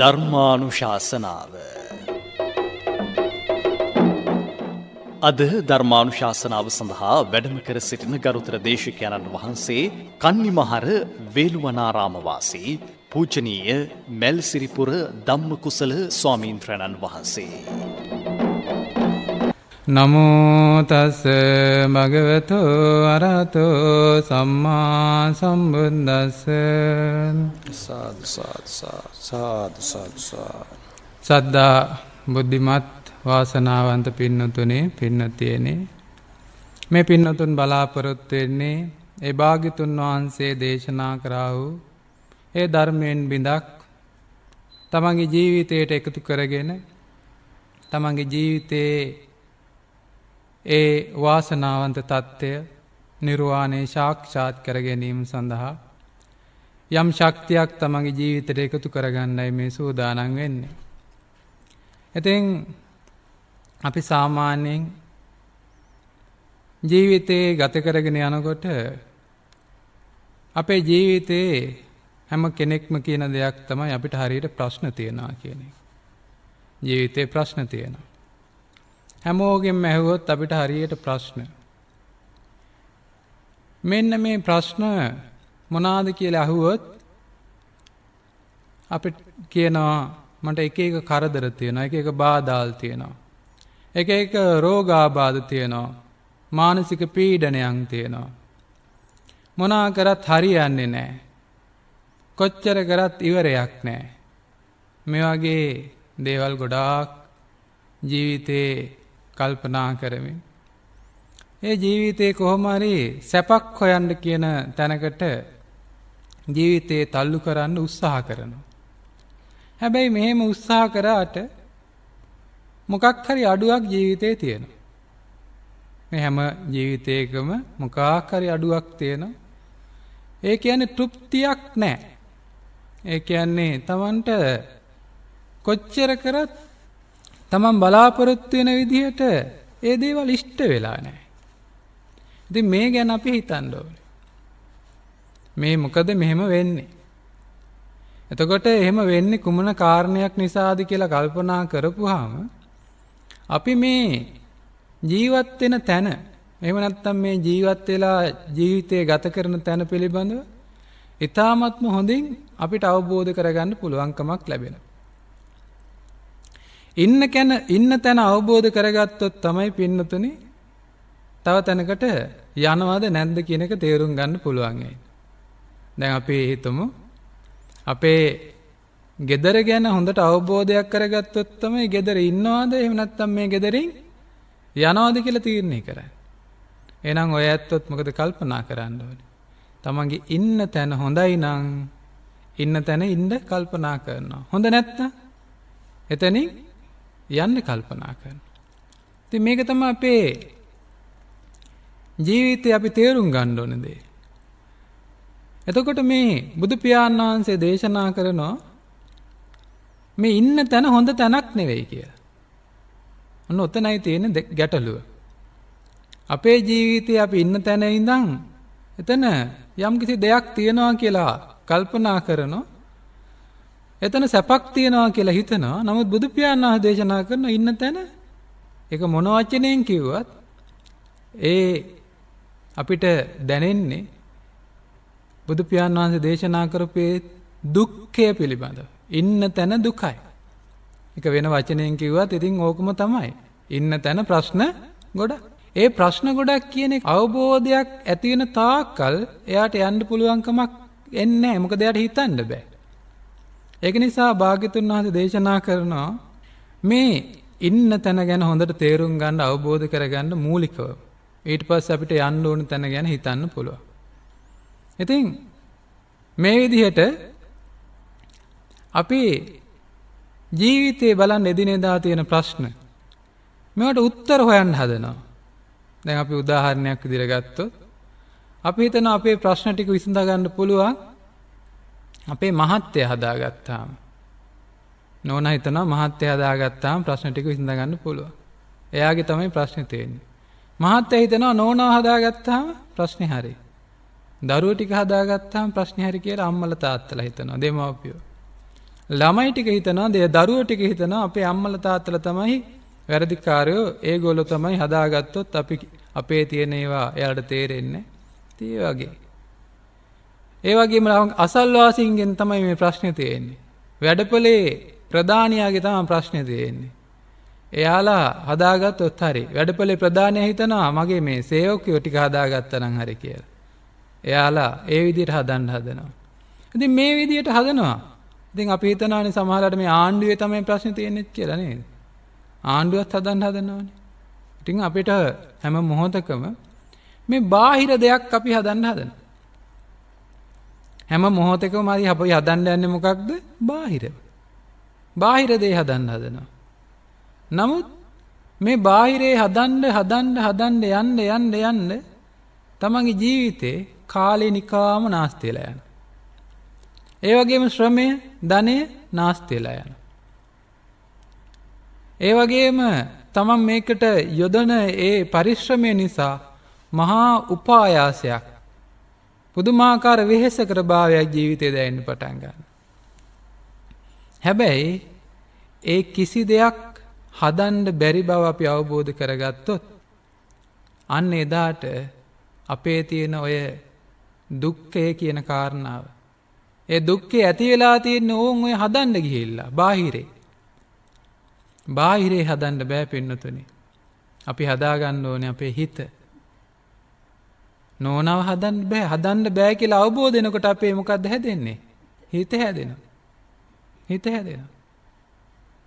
ධර්මානුශාසනාව අද ධර්මානුශාසනාව සඳහා වැඩම කර සිටින ගරුතර දේශකයණන් වහන්සේ කන්නිමහර වේළුවනාරාමවාසී පූජනීය මැල්සිරිපුර ධම්මකුසල ස්වාමීන්ද්‍රණන් වහන්සේ. නමෝතස්ස භගවතු අරහතු සම්මා සම්බුද්දස්ස සද්දා බුද්ධිමත් වාසනාවන්ත පින්නතුනේ පින්න තියනේ මේ පින්නතුන් බලාපොරොත්තුවෙන්නේ ඒ භාගිතුන් වහන්සේ දේශනා කරාහු ඒ ධර්මයෙන් බිඳක් තමන්ගේ ජීවිතයට එකතු කරගෙන තමන්ගේ ජීවිතයේ ඒ වාසනාවන්ත තත්ත්වය නිර්වාණය ශාක්ෂාත් කර ගැනීම සඳහා යම් ශක්තියක් තමගේ ජීවිතට එකතු කරගන්නයි මේ සූදානන් වෙන්නේ. ඇතින් අපි සාමාන්‍යයෙන් ජීවිතයේ ගතකරගෙන යනකොට අපේ ජීවිතයේ හැම කෙනෙක්ම කියන දෙයක් තමයි අපිට හරියට ප්‍රශ්න තියෙනවා කියන එක. ජීවිතයේ ප්‍රශ්න තියෙනවා. හැමෝගෙන් ඇහුවොත් අපිට හරියට ප්‍රශ්න. මෙන්න මේ ප්‍රශ්න මොනාද කියලා ඇහුවොත් අපි කියනවා මට එක එක කරදර තියෙනවා එක එක බාධාල් තියෙනවා. එක එක රෝගාබාධ තියෙනවා. මානසික පීඩනයන් තියෙනවා. මොනා කරත් හරියන්නේ නෑ. කොච්චර කරත් ඉවරයක් නෑ. මේ වගේ දේවල් ගොඩාක් ජීවිතේ කල්පනා කරමින්. ඒ ජීවිතයේ කොහොමරි සැපක් හොයන්න කියන තැනකට ජීවිතයේ තල්ලු කරන්න උත්සාහ කරනවා. හැබැයි මෙහෙම උත්සාහ කරාට මොකක් හරි අඩුවක් ජීවිතයේ තියෙනවා. මේ හැම ජීවිතයකම මොකක් හරි අඩුවක් තියෙනවා. ඒ කියන්නේ තෘප්තියක් නැහැ. ඒ කියන්නේ Tamanට කොච්චර කරත් තමන් බලාපොරොත්තු වෙන විදිහට ඒ දේවල් ඉෂ්ට වෙලා නෑ. ඉති මේ ගැන අපි හිතන්න ඕනේ. මේ මොකද මෙහෙම වෙන්නේ. එතකොට එහෙම වෙන්නේ කුමන කාරණයක් නිසාද කියලා කල්පනා කරපුවාම අපි මේ ජීවත් වෙන තැන එහෙම නැත්නම් මේ ජීවත් වෙලා ජීවිතය ගත කරන තැන පිළිබඳව ඊ타මත්ම හොඳින් අපිට අවබෝධ කරගන්න පුළුවන්කමක් ලැබෙනවා. ඉන්න කැන ඉන්න තැන අවබෝධ කරගත්තොත් තමයි පින්නතුනි තව තැනකට යනවාද නැද්ද කියන එක තේරුම් ගන්න පුළුවන් ඇයි. දැන් අපේ හිතමු අපේ gedara ගැන හොඳට අවබෝධයක් කරගත්තොත් තමයි gedara ඉන්නවාද එහෙම නැත්නම් මේ gedarin යනවාද කියලා තීරණය කරන්නේ. එහෙනම් ඔය ඇත්තොත් මොකද කල්පනා කරන්න ඕනේ? තමන්ගේ ඉන්න තැන හොඳයි නම් ඉන්න තැන ඉන්න කල්පනා කරනවා. හොඳ නැත්නම් එතනින් යන්න කල්පනා කරන. ති මේක තම අපේ ජීවිතය අපි තේරුම් ගණ්ඩෝන දේ. එතකොට මේ බුදු පියාණන් වහන්සේ දේශනා කරනවා මේ ඉන්න තැන හොඳ තැනක් නෙවෙයි කිය. ඔන්න ඔතනයි තියෙන ගැටලුව. අපේ ජීවිතය අපි ඉන්න තැන ඉඳං එතන යම් කිසි දෙයක් තියෙනවා කියලා කල්පනා කරනවා එතන සැපක් තියනවා කියලා හිතනවා. නමුත් බුදු පියාණන් දේශනා කරන ඉන්න තැන ඒක මොන වචනයෙන් කිව්වත් ඒ අපිට දැනෙන්නේ බුදු පියාණන් වහන්සේ දේශනා කරපේ දුක්ඛය පිළිබඳව. ඉන්න තැන දුකයි. ඒක වෙන වචනයෙන් කිව්වත් ඉතින් ඕකම තමයි. ඉන්න තැන ප්‍රශ්න ගොඩක්. ඒ ප්‍රශ්න ගොඩක් කියන අවබෝධයක් ඇති වෙන තාක්කල් එයාට යන්න පුළුවන්කමක් එන්නේ නැහැ. මොකද එයාට හිතන්න බෑ. ඒක නිසා භාග්‍යතුන් වහන්සේ දේශනා කරනවා මේ ඉන්න තැන ගැන හොඳට තේරුම් ගන්න අවබෝධ කරගන්න මූලිකව. ඊට පස්සේ අපිට යන්න ඕන තැන ගැන හිතන්න පුළුවන්. ඉතින් මේ විදිහට අපි ජීවිතේ බලන්න එදිනෙදා තියෙන ප්‍රශ්න මේවට උත්තර හොයන්න හදනවා. දැන් අපි උදාහරණයක් විදිහට ගත්තොත් අපි හිතන අපේ ප්‍රශ්න ටික විසඳා ගන්න පුළුවන් අපේ මහත්්‍යය හදාගත්තාම. නොන හිතන මහත්්‍යය හදාගත්තාම ප්‍රශ්නටික විසිඳගන්න පුළුව. එයාගේ තමයි ප්‍රශ්නතියෙන්නේ. මහත්්‍ය හිතනවා නෝනව හදාගත්තාම ප්‍රශ්නි හරි. දරුව ටික හදාගත්තාම ප්‍රශ්නහරි කියල අම්මල තාත්තල හිතනවා දෙමවපියෝ. ළමයි ටික හිතනවා දෙය දරුව ටික හිතනවා අපේ අම්මල තාත්තල තමයි වැරදිකාරයෝ ඒ ගොල්ලො තමයි හදාගත්තොත් අපි අපේ තියෙනේවා එයාට තේරෙන්නේ තිය වගේ. ඒ වගේම අසල්වාසීන්ගෙන් තමයි මේ ප්‍රශ්නේ තියෙන්නේ. වැඩපලේ ප්‍රධානියාගේ තමයි ප්‍රශ්නේ තියෙන්නේ. එයාලා හදාගත්තොත් හරි. වැඩපලේ ප්‍රධානියා හිතනවා මගේ මේ සේවකයෝ ටික හදාගත්තා නම් හරි කියලා. එයාලා ඒ විදිහට හදන්න හදනවා. ඉතින් මේ විදිහට හදනවා. ඉතින් අපි හිතනවානේ සමහරවිට මේ ආණ්ඩුවේ තමයි ප්‍රශ්නේ තියෙන්නේ කියලා නේද? ආණ්ඩුවත් හදන්න හදනවානේ. ඉතින් අපිට හැම මොහොතකම මේ බාහිර දෙයක් අපි හදන්න හදනවා. හැම මොහොතකම අපි අපි හදන්න යන්නේ මොකක්ද? බාහිර. බාහිර දේ හදන්න හදනවා. නමුත් මේ බාහිරේ හදන්න හදන්න හදන්න යන්න යන්න යන්න තමන්ගේ ජීවිතේ කාලේ නිකාම නාස්ති වෙලා යනවා. ඒ වගේම ශ්‍රමය, ධනය නාස්ති වෙලා යනවා. ඒ වගේම තමන් මේකට යොදන ඒ පරිශ්‍රමය නිසා මහා උපායාසයක් පුදුමාකාර වෙහෙසකර භාවයක් ජීවිතය දැයින්න පටන් ගන්න. හැබැයි ඒ කිසි දෙයක් හදන්ඩ බැරි බව අපි අවබෝධ කරගත්තොත් අන්න එදාට අපේ තියෙන ඔය දුක්කය කියන කාරණාව. ඒ දුක්කේ ඇති වෙලා තියෙන ඕන් ඔය හදන්ඩ ගිහිල්ලා බාහිරේ. බාහිරේ හදන්ඩ බෑ පෙන්නතුනි. අපි හදාගන්න ඕන අපේ හිත. නෝනාව හදන්න බෑ හදන්න බෑ කියලා අවබෝධ වෙනකොට අපේ මොකද්ද හැදෙන්නේ? හිත හැදෙනවා. හිත හැදෙනවා.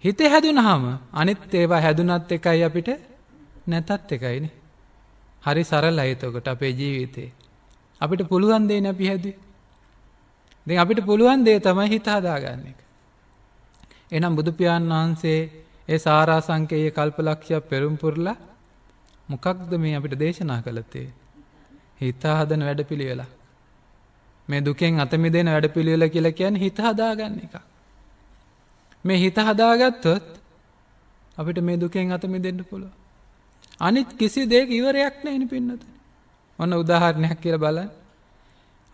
හිත හැදුනහම අනිත් ඒවා හැදුනත් එකයි අපිට නැතත් එකයිනේ. හරි සරලයි එතකොට අපේ ජීවිතේ. අපිට පුළුවන් දේ නැපි හැදුවේ. ඉතින් අපිට පුළුවන් දේ තමයි හිත හදාගන්න එක. එහෙනම් බුදු පියාණන් වහන්සේ ඒ සාරාංශකයේ කල්පලක්ෂ්‍ය පෙරම්පුරලා මොකක්ද මේ අපිට දේශනා කළේ? හිතා හදන වැඩ පිළිවෙලා. මේ දුකෙන් අතමිදෙන වැඩ පිළිවෙල කියලා කියන්නේ හිත හදාගන්න එක. මේ හිත හදාගත්තොත් අපිට මේ දුකෙන් අතමිදෙන්න පුළුවන්. අනිත් කිසි දෙයක ඉවරයක් නැහැ ඉනි පින්නත. ඔන්න උදාහරණයක් කියලා බලන්න.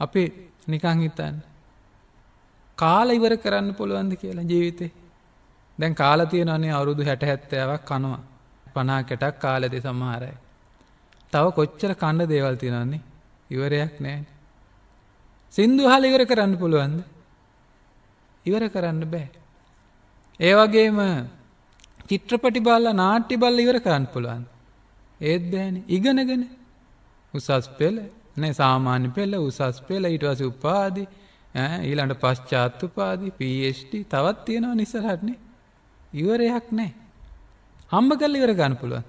අපි නිකන් හිතන්න. කාලා ඉවර කරන්න පුළුවන්ද කියලා ජීවිතේ? දැන් කාලා තියෙනවනේ අවුරුදු 60 70ක් කනවා. 50 කටක් කාලේ සමහර අය. තව කොච්චර කණ්ඩ දේවල් තියෙනන්නේ ඉවරයක් නෑ. සින්දුහල ඉවර කරන්න පුළුවන්ද. ඉවර කරන්න බෑ. ඒවගේම චිත්‍රපටි බල්ල නාට්‍ය බල්ල ඉවර කරන්න පුළුවන්. ඒත් බෑන ඉගෙනගෙන උසස් පෙළ නෑ සාමාන්‍ය පෙළ උසස් පෙළ ඊටවස උපාදි ඊළඟට පශ්චාත්තු පාදි පට තවත් තියෙනවා නිසරහටනේ ඉවරයක් නෑ හම්බ කල්ල ඉවර ගන්න පුළුවන්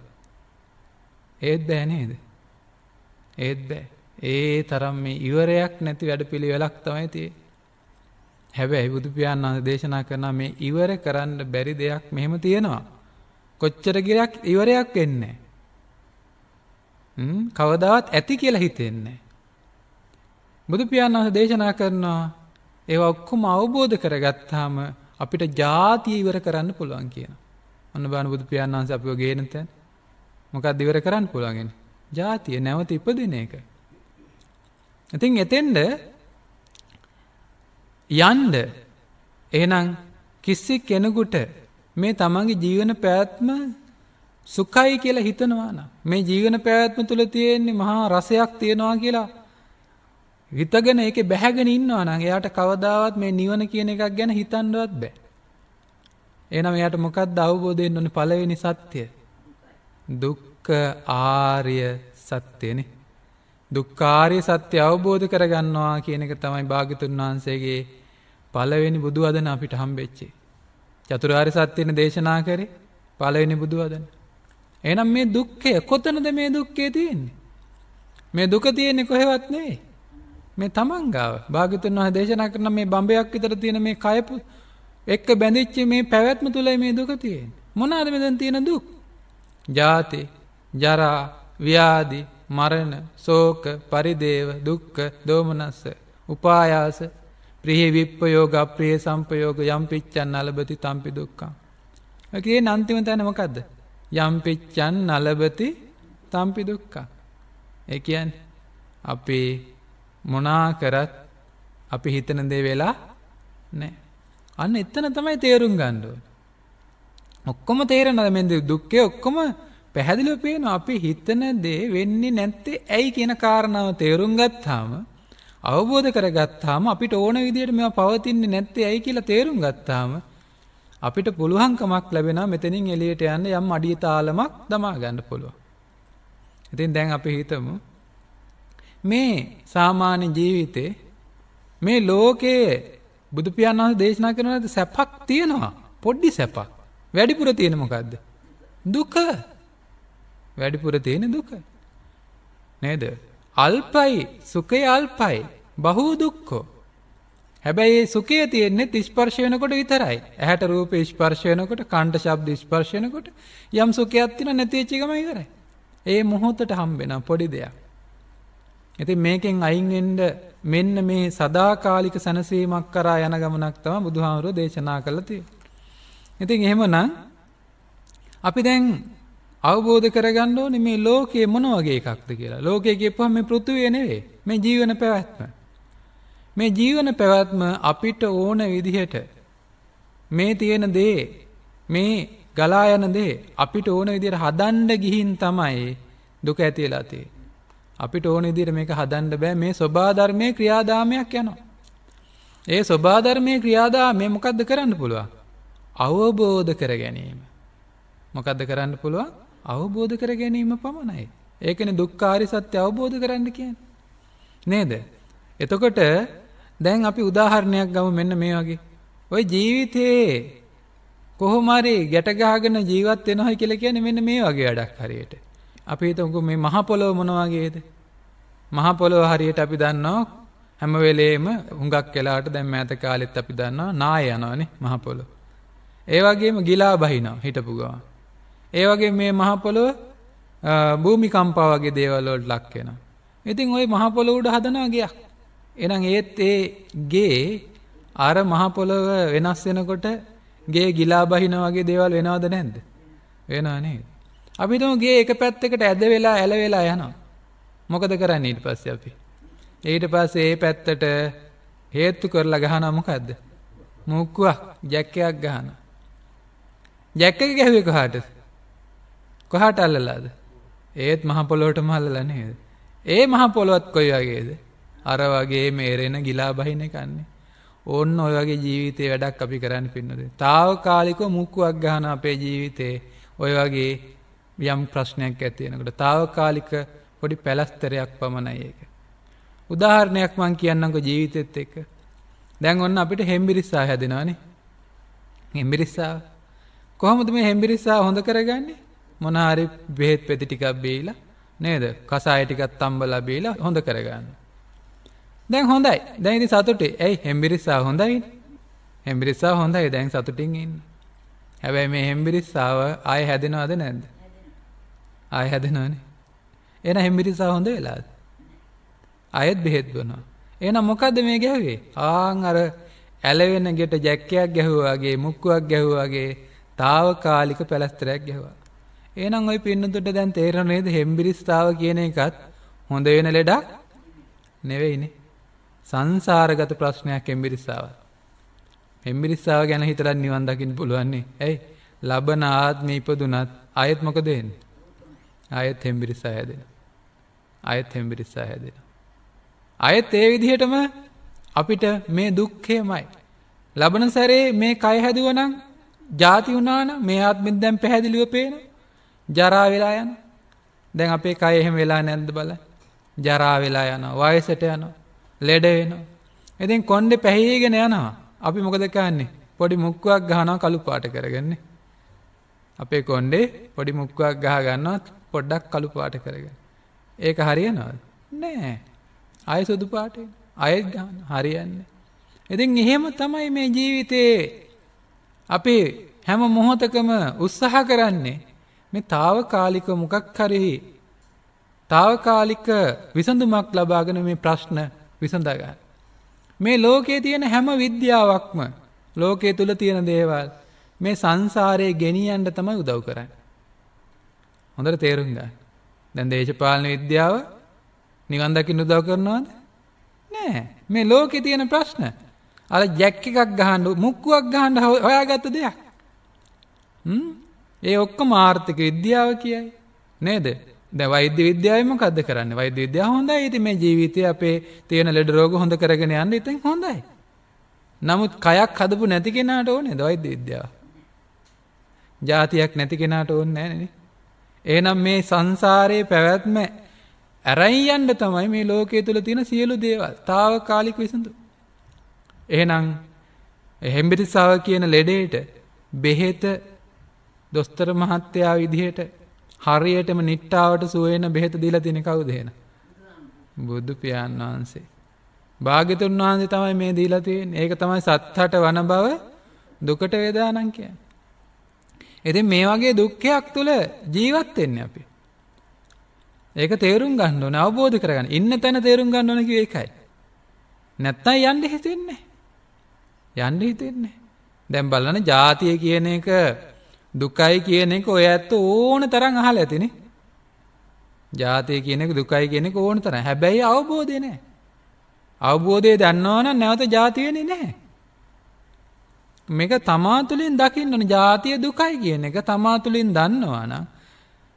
ඒත් බෑ නේද. ඒත් බෑ. ඒ තරම් මේ ඉවරයක් නැති වැඩ පිළි වෙලක් තමයි තිය. හැබැයි බුදුපියන් අද දේශනා කරන මේ ඉවර කරන්න බැරි දෙයක් මෙහෙම තියෙනවා. කොච්චර ගිරයක් ඉවරයක් වෙන්නේ. කවදාවත් ඇති කියලා හිතෙන්නේ. බුදුපියන් වහන්සේ දේශනා කරනවා ඒවා ඔක්කොම අවබෝධ කරගත්තාම අපිට ජාතිය ඉවර කරන්න පුළුවන් කියන. ඔන්න බලන්න බුදුපියන් වහන්සේ අපිව ගේන තැන. මොකක් දිවර කරන්න පුළුවන්ගෙන ජාතිය නැවත ඉපදින එක. ඉතින් එතෙන්ඩ යන්ඩ එහනම් කිස්සි කෙනකුට මේ තමන්ගේ ජීවන පැවැත්ම සුකයි කියලා හිතනවාන මේ ජීවන පැවැත්ම තුළ තියෙන්නේ මහා රසයක් තියෙනවා කියලා හිතගෙන ඒක බැහැගෙන ඉන්නවා නම් එයාට කවදාවත් මේ නිවන කියන එකක් ගැන හිතන්නවත් බෑ. එහෙනම් එයාට මොකක්ද අවබෝධ වෙන්න ඕනේ පළවෙනි සත්‍ය? දුක්ක ආර්ය සත්‍යයනෙ. දුක්කාරය සත්‍ය අවබෝධ කරගන්නවා කියන එක තමයි භාගිතුන් වහන්සේගේ පලවෙනි බුදු අදන අපිට හම්බෙච්චේ. චතුරාර් සත්‍යයන දේශනා කරේ පලවෙනි බුදු අදන. එනම් මේ දුක්කය කොතනද මේ දුක්කේ තියෙන්නේ. මේ දුක තියෙන්නේ කොහෙවත් නෙවේ. මේ තමන්ගාව භාගිතුන් වහ දේශනා කරන මේ බම්ඹයක් විතර තියෙන මේ කයපු එක්ක බැඳිච්චි මේ පැවැත්ම තුළයි මේ දුක තියෙන්. මොනාද මෙදන් තියෙන දුක්. ජාති ජරා ව්‍යාදි මරණ සෝක පරිදේව දුක්ක දෝමනස්ස උපායාස ප්‍රිහි විප්පයෝග අප්‍රිය සම්පයෝග යම්පිච්චන් නලබති තම්පි දුක්කා. ඇකේ නන්තිම තැනමකක්ද. යම්පිච්චන් නලබති තම්පි දුක්කා. එකයන් අපේ මොනා කරත් අපි හිතන දේ වෙලා නෑ. අන්න එත්තන තමයි තේරුම් ගණ්ඩුවන. ඔක්කොම තේරෙනවද මේ දුක්ඛේ ඔක්කොම පැහැදිලිව පේනවා අපි හිතන දේ වෙන්නේ නැත්තේ ඇයි කියන කාරණාව තේරුම් ගත්තාම අවබෝධ කරගත්තාම අපිට ඕන විදිහට මේවා පවතින්නේ නැත්තේ ඇයි කියලා තේරුම් ගත්තාම අපිට පුළුවන්කමක් ලැබෙනවා මෙතනින් එළියට යන්න යම් අඩිය තාලමක් දමා ගන්න පුළුවන්. ඉතින් දැන් අපි හිතමු මේ සාමාන්‍ය ජීවිතේ මේ ලෝකයේ බුදු පියාණන් වහන්සේ දේශනා කරන සැපක් තියෙනවා. පොඩි සැපක්. වැඩිපුර තියෙන මොකක්ද. දුක වැඩිපුර තියෙන දුක. නේද. අල්පයි සුකය අල්පයි බහූ දුක්කෝ. හැබැයි සුකේ තියෙන්නේ තිස්පර්ශයනකොට විතරයි ඇහැට රූප ස්පර්ශයනකොට කණ්ඩ ශබ්ද ස්පර්ශයනකොට යම් සුකයක්ත්තින නැතිච්චිකමයි කරයි. ඒ මොහොතට හම්බෙන පොඩි දෙයක්. ඇති මේකෙන් අයින්ෙන්ඩ මෙන්න මේ සදාකාලික සැනසීමක් කරා යන ගමනක් තම බුදුහාමුරු දේශනා කළ තිය. ඉතින් එහෙමනම් අපි දැන් අවබෝධ කරගන්න ඕනේ මේ ලෝකය මොන වගේ එකක්ද කියලා. ලෝකය කියපුවම මේ පෘථිවිය නෙවෙයි. මේ ජීවන පැවැත්ම. මේ ජීවන පැවැත්ම අපිට ඕන විදිහට මේ තියෙන දේ මේ ගලා යන දේ අපිට ඕන විදිහට හදන්න ගිහින් තමයි දුක ඇති වෙලා තියෙන්නේ. අපිට ඕන විදිහට මේක හදන්න බෑ මේ සෝබා ධර්මයේ ක්‍රියාදාමයක් යනවා. ඒ සෝබා ධර්මයේ ක්‍රියාදාමය මොකද්ද කරන්න පුළුවන්? අවබෝධ කර ගැනීම. මොකක්ද කරන්න පුළුවන් අවබෝධ කර ගැනීම පමණයි. ඒකන දුක්කාරි සත්‍ය අවබෝධ කරන්න කියන්න. නේද. එතකොට දැන් අපි උදාහරණයක් ගම මෙන්න මේ වගේ. ඔය ජීවිතයේ කොහොමරි ගැටගාගෙන ජීවත් වෙනහයි කියලා කියන්නේ මෙන්න මේ වගේ වැඩක් හරියට. අපි හිතමුකෝ මේ මහ පොළොව මොන වගේද? මහ පොළොව හරියට අපි දන්නවා හැම වෙලේම හුඟක් වෙලාට දැන් මෑත කාලෙත් අපි දන්නවා නාය යනවනේ මහ පොළොව. ඒ වගේම ගිලා බහිනවා හිටපු ගමන්. ඒ වගේ මේ මහ පොළොව භූමිකම්පා වගේ දේවල් වලට ලක් වෙනවා. ඉතින් ওই මහ පොළොව උඩ හදනවා ගියා. එහෙනම් ඒත් ඒ ගේ අර මහ පොළොව වෙනස් වෙනකොට ගේ ගිලා බහිනා වගේ දේවල් වෙනවද නැද්ද? වෙනා නේද? අපි තුමු ගේ එක පැත්තකට ඇද වෙලා ඇල වෙලා යනවා. මොකද කරන්නේ ඊට පස්සේ අපි? ඊට පස්සේ ඒ පැත්තට හේතු කරලා ගහනවා මොකද්ද? මුක්කුවක්, ජැක්කයක් ගහනවා. ජැක්ක ගැහුවේ කොහාට කොහට අල්ලලාද ඒත් මහපොලොට මහල්ලලා නේද. ඒ මහපොළොවත් කොයි වගේද. අර වගේ මේරෙන ගිලා බහින කන්නේ. ඔන්න ඔය වගේ ජීවිතය වැඩක් අපි කරන්න පින්නද. තාව කාලික මුක්කුවක් ගහන අපේ ජීවිතයේ ඔය වගේ යම් ප්‍රශ්නයක් ඇතියෙනකට තාව කාලික පොඩි පැලස්තරයක් පමණයි ඒක. උදාහරණයක් මං කියන්නක ජීවිතෙත් එක්ක. දැන් ඔන්න අපිට හෙම්බිරිස්සා හැදෙනවානේ. හෙම්බිරිස්සාාව කොහොමද මේ හෙම්බිරිස්සා හොඳ කරගන්නේ මොනහරි බෙහෙත් පෙති ටිකක් බේලා නේද කසාය ටිකත් තම්බලා බේලා හොඳ කරගන්න. දැන් හොඳයි දැන් ඉතින් සතුටේ ඇයි හෙම්බිරිස්සා හොඳයි හෙම්බිරිස්සා හොඳයි දැන් සතුටින් ඉන්න. හැබැයි මේ හෙම්බිරිස්සාව ආය හැදෙනවද නැද්ද? ආය හැදෙනවනේ. එහෙනම් හෙම්බිරිස්සා හොඳ වෙලාද? ආයෙත් බෙහෙත් බොනවා. එහෙනම් මොකද්ද මේ ගැහුවේ? ආන් අර ඇලවෙන ගෙට ජැක්කයක් ගැහුවාගේ මුක්කුවක් ගැහුවාගේ తాවකාලික පැලස්තරයක් ගැහුවා. එහෙනම් ওই පින්නතුට දැන් තේරෙන නේද හෙම්බිරිස්තාව කියන එකත් හොඳ වෙන ලෙඩක් නෙවෙයිනේ. සංසාරගත ප්‍රශ්නයක් හෙම්බිරිස්සාව. හෙම්බිරිස්සාව ගැන හිතලා නිවන් දකින්න පුළුවන්නේ. ඇයි? ලබන ආත්මෙ ඉපදුනත් ආයෙත් මොකද වෙන්නේ? ආයෙත් හෙම්බිරිස්සාව හැදෙනවා. ආයෙත් හෙම්බිරිස්සාව හැදෙනවා. ආයෙත් ඒ විදිහටම අපිට මේ දුක්ඛයමයි. ලබන සැරේ මේ කය හැදුවනම් ජාති වුණාන මේ ආත්මෙන් දැන් පැහැදිලිව පේන ජරා වෙලා යන දැන් අපේ කය එහෙම වෙලා නැද්ද බල ජරා වෙලා යනවා වයසට යනවා ලෙඩ වෙනවා ඉතින් කොණ්ඩේ පැහිගෙන යනවා අපි මොකද කියන්නේ පොඩි මුක්කුවක් ගහනවා කළු පාට කරගන්නේ අපේ කොණ්ඩේ පොඩි මුක්කුවක් ගහ ගන්නවත් පොඩ්ඩක් කළු පාට කරගෙන ඒක හරියනවද නෑ අය සුදු පාට අයත් ගහන හරියන්නේ ඉතින් එහෙම තමයි මේ ජීවිතේ අපේ හැම මොහොතකම උත්සාහ කරන්නේ මේ తాවකාලික මොකක් කරෙහි తాවකාලික විසඳුමක් ලබාගෙන මේ ප්‍රශ්න විසඳා ගන්න. මේ ලෝකයේ තියෙන හැම විද්‍යාවක්ම ලෝකයේ තුල තියෙන දේවල් මේ සංසාරේ ගෙනියන්න තමයි උදව් කරන්නේ. හොඳට තේරුම් ගන්න. දැන් දේශපාලන විද්‍යාව නිවන් දකින්න උදව් කරනවද? නෑ. මේ ලෝකේ තියෙන ප්‍රශ්න අර ජැක්ක එකක් ගහන්න මුක්කුවක් ගහන්න හොයා ගත්ත දෙයක් ඒ ඔක්කොම ආර්ථික විද්‍යාව කියයි නේද ද වෛද්‍ය විද්‍යාවම කද කරන්න වෛද්‍ය විද්‍යා හොඳයි ඉති මේ ජීවිතය අපේ තියෙන ලෙඩ රෝග හොඳ කරගෙන යන්න ඉතින් හොඳයි නමුත් කයක් හදපු නැති කෙනාට ඕනේ වෛද්‍ය විද්‍යාව ජාතියක් නැති කෙනාට ඕන්න නෑනේ ඒනම් මේ සංසාරයේ පැවැත්ම ඇරයි යන්න තමයි මේ ලෝකයේ තුළ තියෙන සියලු දේවල් තාව කාලික විසඳු එහෙනම් හෙම්බිරිසාව කියන ලෙඩේට බෙහෙත දොස්තර මහත්තයා විදිහට හරියටම නිට්ටාවට සුවේන බෙහෙත දීලා තියෙන කවුද එහෙනම්? බුදු පියාණන් වහන්සේ. භාග්‍යතුන් වහන්සේ තමයි මේ දීලා තියෙන්නේ. ඒක තමයි සත්හට වන බව දුකට වේදානම් කියන්නේ. ඉතින් මේ වගේ දුක්ඛයක් තුල ජීවත් වෙන්නේ අපි. ඒක තේරුම් ගන්න ඕනේ අවබෝධ කරගන්න. ඉන්න තැන තේරුම් ගන්න ඕනේ කිව්වේ ඒකයි. නැත්තම් යන්න හිතෙන්නේ යන්න හිතෙන්නේ. දැම් බලන ජාතිය කියන එක දුකයි කියන එක ඔය ඇත්ත ඕන තරන් අහල ඇතිනේ. ජාතය කියනෙක දුකයි කියෙනෙක ඕන තර හැබැයි අවබෝධය නෑ. අවබෝධය දන්නවන නැවත ජාතියනෙ නැහැ. මේක තමාතුලින් දකින්නන ජාතිය දුකයි කියන එක තමාතුලින් දන්නවාන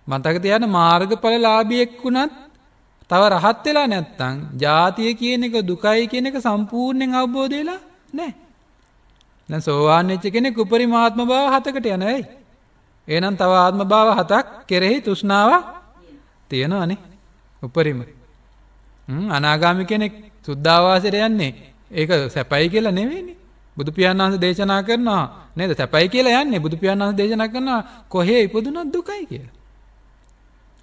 මතක තියන මාර්ගඵල ලාභියෙක් වුණත් තව රහත් වෙලා නැත්තං ජාතිය කියන එක දුකයි කියන එක සම්පූර්ණයෙන් අවබෝධයලා නෑ. දැන් සෝවාන් වෙච්ච කෙනෙක් උපරිම ආත්ම භාව හතකට යනයි. එහෙනම් තව ආත්ම භාව හතක් කෙරෙහි තෘෂ්ණාව තියෙනවනේ. උපරිම. හ්ම් අනාගාමී කෙනෙක් සුද්ධාවාසයට යන්නේ. ඒක සැපයි කියලා නෙවෙයිනේ. බුදු පියාණන් වහන්සේ දේශනා කරනවා නේද? සැපයි කියලා යන්නේ. බුදු පියාණන් වහන්සේ දේශනා කරනවා කොහේ ඉපදුනත් දුකයි කියලා.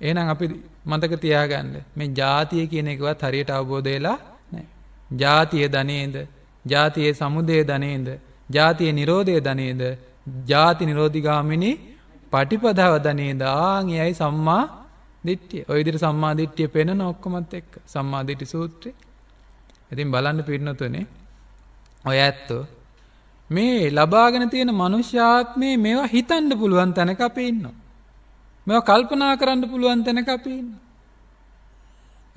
එහෙනම් අපි මතක තියාගන්න මේ ජාතිය කියන එකවත් හරියට අවබෝධ වෙලා නැහැ. ජාතිය ධනේද? ජාතියේ සමුදය ධනේද? ජාතිය නිරෝධය ධනේද ජාති නිරෝධිගාමිනි පටිපදාව ධනේද ආංයයි සම්මා දිට්ටිය ඔයිදිරි සම්මාධිට්්‍යිය පෙන නොක්කොමත් එක් සම්මාධිටි සූත්‍රය ඉතින් බලන්න පිරිනොතුනේ ඔය ඇත්තෝ මේ ලබාගෙන තියෙන මනුෂ්‍යාත්මය මේවා හිතන්ඩ පුළුවන් තැනක අපි ඉන්න. මෙ කල්පනා කරන්න පුළුවන් තැනක අපි ඉන්න.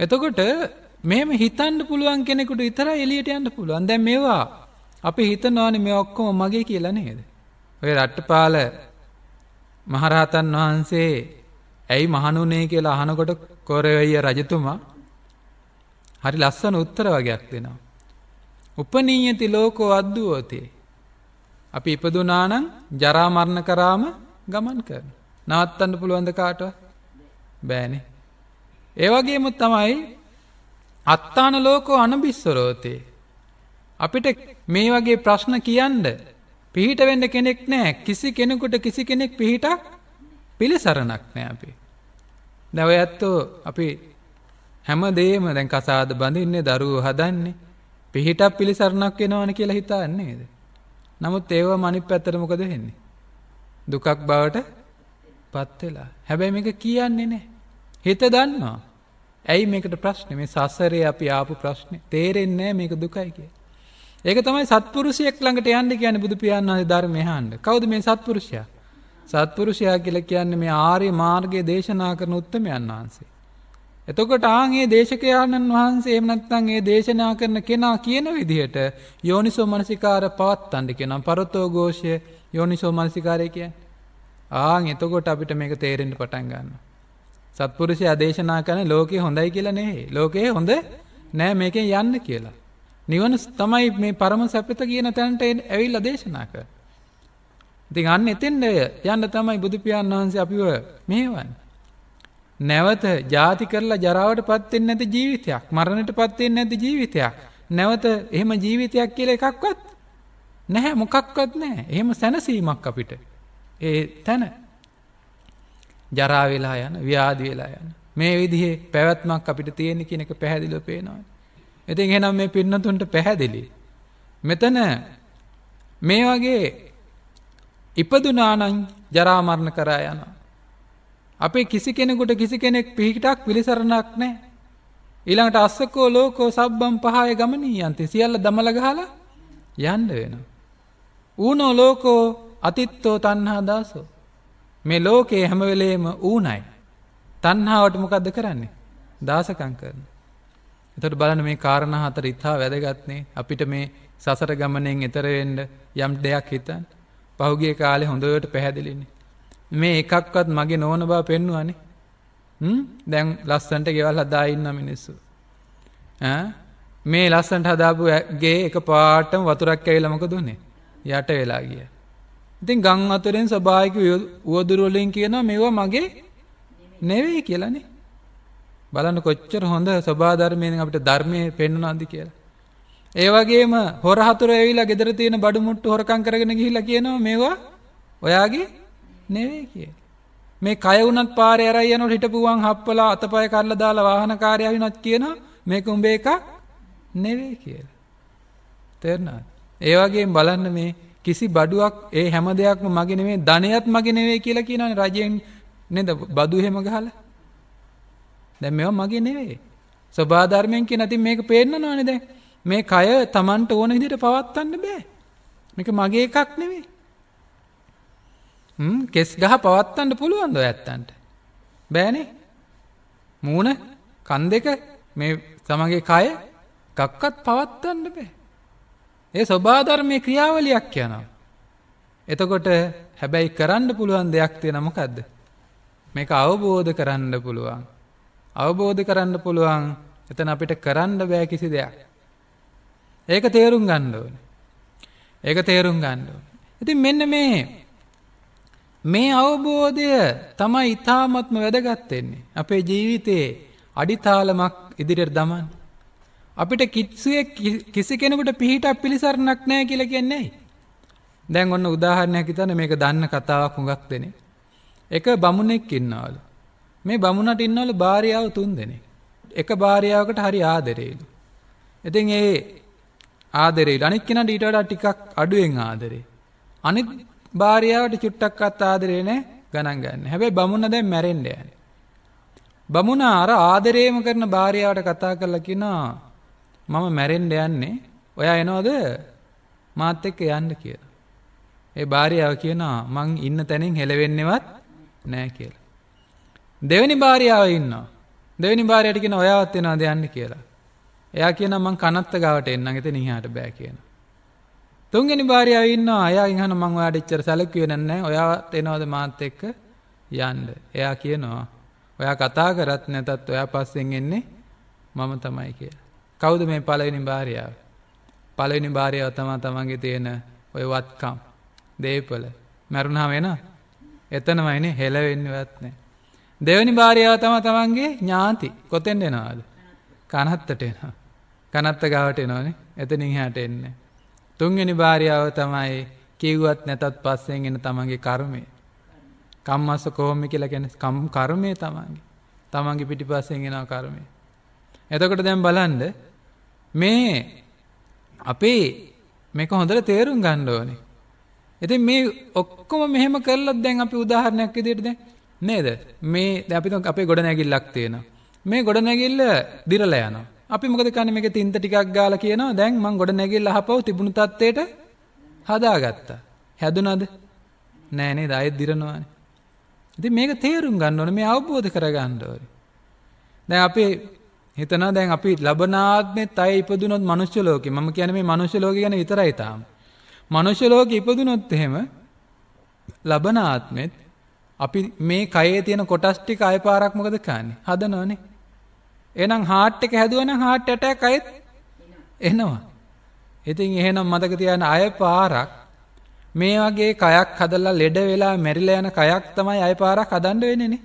එතකොට මෙම හිතන්ඩ පුළුවන් කෙනෙකුට ඉතර එලියට යන්න පුළුවන් දැ මේවා අපි හිතනවානේ මේ ඔක්කොම මගේ කියලා නේද? ඔය රට්ටපාල මහරහතන් වහන්සේ ඇයි මහණුනේ කියලා අහනකොට කොරවැය රජතුමා හරි ලස්සන උත්තර වගයක් දෙනවා. උපනීයති ලෝකෝ අද්දුවෝතේ. අපි ඉපදුනා නම් ජරා මරණ කරාම ගමන් කරනවා. නවත්තන්න පුළුවන්ද කාටවත්? බෑනේ. ඒ වගේම තමයි අත්තාන ලෝකෝ අනබිස්සරෝතේ. අපිට මේ වගේ ප්‍රශ්න කියන්න පිහිට වෙන්න කෙනෙක් නෑ කිසි කෙනෙකුට කිසි කෙනෙක් පිහිටක් පිළිසරණක් නෑ අපි. දැව ඇත්තෝ අපි හැම දේම දැන් කසාද බඳින්නේ දරුවෝ හදන්නේ පිහිටක් පිළිසරණක් වෙනවන කියලා හිතන්නේද. නමුත් ඒව මනිත් පැත්තට මොකද වෙන්නේ? දුකක් බවට පත් වෙලා. හැබැයි මේක කියන්නේ නැහැ. හිත දන්නවා. ඇයි මේකට ප්‍රශ්නේ? මේ සසරේ අපි ආපු ප්‍රශ්නේ. තේරෙන්නේ නැහැ මේක දුකයි කියලා. ඒක තමයි සත්පුරුෂයෙක් ළඟට යන්න කියන්නේ බුදු පියාණන් වහන්සේ ධර්මය අහන්න. කවුද මේ සත්පුරුෂයා? සත්පුරුෂයා කියලා කියන්නේ මේ ආර්ය මාර්ගයේ දේශනා කරන උත්තමයන් වහන්සේ. එතකොට ආන් මේ දේශකයන්න් වහන්සේ එහෙම නැත්නම් මේ දේශනා කරන කෙනා කියන විදිහට යෝනිසෝ මනසිකාර පවත්තන්න කියනවා. පරතෝ ഘോഷය යෝනිසෝ මනසිකාරය කියන්නේ. ආන් එතකොට අපිට මේක තේරෙන්න පටන් ගන්නවා. සත්පුරුෂයා දේශනා කරන ලෝකේ හොඳයි කියලා නෙවෙයි. ලෝකේ හොඳ නෑ මේකෙන් යන්න කියලා. නිවන තමයි මේ පරම සැපත කියන තැනට ඇවිල්ලා දේශනා කර. ඉතින් අන්න එතෙන්ට යන්න තමයි බුදු පියාණන් වහන්සේ අපිව මෙහෙවන්නේ. නැවත ජාති කරලා ජරාවටපත් වෙන්නේ නැති ජීවිතයක්, මරණයටපත් වෙන්නේ නැති ජීවිතයක්. නැවත එහෙම ජීවිතයක් කියලා එකක්වත් නැහැ මොකක්වත් නැහැ. එහෙම සැනසීමක් අපිට. ඒ තන ජරා වෙලා යන, ව්‍යාධි වෙලා යන මේ විදිහේ පැවැත්මක් අපිට තියෙන කියන එක පැහැදිලිව පේනවා. ඉතින් එහෙනම් මේ පින්නතුන්ට පැහැදිලි. මෙතන මේ වගේ ඉපදුනානම් ජරා මරණ කරා යනවා. අපේ කිසි කෙනෙකුට කිසි කෙනෙක් පිහිටක් පිළිසරණක් නැහැ. ඊළඟට අස්සකෝ ලෝකෝ සබ්බම් පහය ගමනීයන්ති සියල්ල දමල ගහලා යන්න වෙනවා. ඌනෝ ලෝකෝ අතිත්තෝ තණ්හා දාසෝ. මේ ලෝකේ හැම වෙලේම ඌණයි. තණ්හාවට මොකද්ද කරන්නේ? දාසකම් කරනවා. එතට බලන මේ කාරණ හතර ඉතා වැදගත්නේ අපිට මේ සසර ගමනෙන් එතරවෙන්ඩ යම් දෙයක් හිතන් පහුගේ කාලෙ හොඳවට පැහැදිලිනි. මේ එකක්වත් මගේ නෝන බා පෙන්නුවනි දැන් ලස්සන්ට ගෙවල් හදා ඉන්න මිනිස්සු. මේ ලස්සන්ට හදාපුගේ එක පාටම වතුරක් ඇවිලමක දුන්නේ යට වෙලා ගිය. ඉතින් ගං අතරෙන් සභායක වුවදුරුවලින් කියන මෙවා මගේ නෙවෙයි කියලනේ බලන්න කොච්චර හොඳ ස්වභාධර්මයෙන් අපිට ධර්මය පෙන්නුනාන්දි කියලා. ඒවගේම හොරහතුර ඇවිලා ගෙදර තියෙන බඩු මුට්ටු හොරකං කරගෙන ගිහිලා කියනවා මේවා ඔයාගේ නෙවෙයි කිය. මේ කය වුණත් පාරේ අරයි යනකොට හිටපුවන් හප්පලා අතපය කරලා දාලා වාහන කාර්යය වුණත් කියනවා මේක උඹේ එකක් නෙවෙයි කියලා. තේරුණාද? ඒ වගේම බලන්න මේ කිසි බඩුවක් ඒ හැම දෙයක්ම මගේ නෙවෙයි ධනයත් මගේ නෙවෙයි කියලා කියනවනේ රජෙන් නේද බදු එහෙම ගහලා දැන් මේවා මගේ නෙවෙයි. සබාධර්මයෙන් කියන ඉතින් මේක පේන්නවනේ දැන්. මේ කය Tamanට ඕන විදිහට පවත්වන්න බෑ. මේක මගේ එකක් නෙවෙයි. හ්ම් කෙස් ගහ පවත්වන්න පුළුවන් ද ඔයත්තන්ට? බෑනේ. මූණ කන් දෙක මේ තමගේ කය එකක්වත් පවත්වන්න බෑ. ඒ සබාධර්මයේ ක්‍රියාවලියක් යනවා. එතකොට හැබැයි කරන්න පුළුවන් දෙයක් තියෙන මොකද්ද? මේක අවබෝධ කරන්න පුළුවන්. අවබෝධ කරන්න පුළුවන් එතන අපිට කරන්න බෑ කිසි දෙයක්. ඒක තේරුම් ගන්න ඕනේ. ඒක තේරුම් ගන්න ඕනේ. ඉතින් මෙන්න මේ මේ අවබෝධය තමයි ඊ타ත්ම වැදගත් වෙන්නේ. අපේ ජීවිතයේ අඩිතාලමක් ඉදිරියට දමන්න. අපිට කිසියෙ කිසි කෙනෙකුට පිහිටක් පිළිසරණක් නැහැ කියලා කියන්නේ නැහැ. දැන් ඔන්න උදාහරණයක් හිතන්න මේක දන්න කතාවක් හුඟක් දෙනේ. එක බමුණෙක් ඉන්නවලු. මේ බමුණට ඉන්නවලු භාර්යාව තුන් දෙනෙක්. එක භාර්යාවකට හරි ආදරේලු. ඉතින් ඒ ආදරේලු අනිත් කෙනාට ඊට වඩා ටිකක් අඩුවෙන් ආදරේ. අනිත් භාර්යාවට චුට්ටක්වත් ආදරේ නැහැ ගණන් ගන්න. හැබැයි බමුණ දැන් මැරෙන්න යන්නේ. බමුණ අර ආදරේම කරන භාර්යාවට කතා කරලා කියනවා මම මැරෙන්න යන්නේ. ඔයා එනවද මාත් එක්ක යන්න කියලා. ඒ භාර්යාව කියනවා මං ඉන්න තැනින් හෙලවෙන්නවත් නෑ කියලා. දෙවනි භාරියාව ඉන්නවා. දෙවනි භාරයට කියෙන ඔයාවත් වෙනවාද යන්න කියලා. එයා කියන මං කනත්ත ගාවට එන්න ගෙත නිහාට බෑ කියන. තුන්ගෙන භාරයාව ඉන්න අයා ඉහන මං වාඩිච්චර සැලක්ව නන්න ඔයාත් එනවද මාත එක්ක යන්ඩ. එයා කියනවා. ඔයා කතා කරත් නැතත් ඔයා පස්සෙන් එන්නේ මම තමයි කිය. කවුද මේ පලවෙනි භාරියාව. පලවෙනි භාරයාව තමා තමන්ගේ තියෙන ඔය වත්කම්. දේපල මැරුණා වෙන එතනමයිනේ හෙලවෙන්න ඇත්නෑ. දෙවනි භාරයාව තම තමන්ගේ ඥාති කොතෙන් එනවාද. කනත්තට එනවා. කනත්ත ගාවට එනවනේ එතනින් හැට එන්න. තුන්ගනි භාරියාව තමයි කිව්වත් නැතත් පස්සෙන් එන තමන්ගේ කර්මය. කම්මස්ස කෝමි කියලා ගැන කර්මය තමන්ගේ. තමන්ගේ පිටි පස්සෙන් එෙනව කර්මය. එතකොට දැම් බලන්ඩ මේ අපේ මේක හොඳට තේරුම් ගණ්ඩෝනේ. එති මේ ඔක්කොම මෙහෙම කරලත් දැන් අපි උදාහරණයක් ඉදිරිට දැන් නේද? මේ අපි අපේ ගොඩ නැගිල්ලක් තියෙනවා. මේ ගොඩ නැගිල්ල දිරලා යනවා. අපි මොකද කන්නේ මේක තින්ත ටිකක් ගාලා කියනවා දැන් මං ගොඩ නැගිල්ල අහපව තිබුණු තත්ත්වයට හදාගත්තා. හැදුනද? නෑ නේද? ආයෙත් දිරනවානේ. ඉතින් මේක තේරුම් ගන්න ඕනේ මේ අවබෝධ කරගන්න ඕනේ. දැන් අපි හිතනවා දැන් අපි ලබන ආත්මෙත් අය ඉපදුනොත් මනුෂ්‍ය ලෝකේ මම කියන්නේ මේ මනුෂ්‍ය ලෝකේ ගැන විතරයි තාම. මනුෂ්‍ය ලෝකේ ඉපදුනොත් එහෙම ලබන ආත්මෙත් අපි මේ කයේ තියෙන කොටස් ටික අය පාරක් මොකද කන්නේ? හදනවනේ. එහෙනම් heart එක හැදුවනම් heart attack අයත් එනවා. ඉතින් එහෙනම් මතක තියාගන්න අය පාරක් මේ වගේ කයක් හදලා ලෙඩ වෙලා මැරිලා යන කයක් තමයි අය පාරක් හදන්න වෙන්නේ නේ.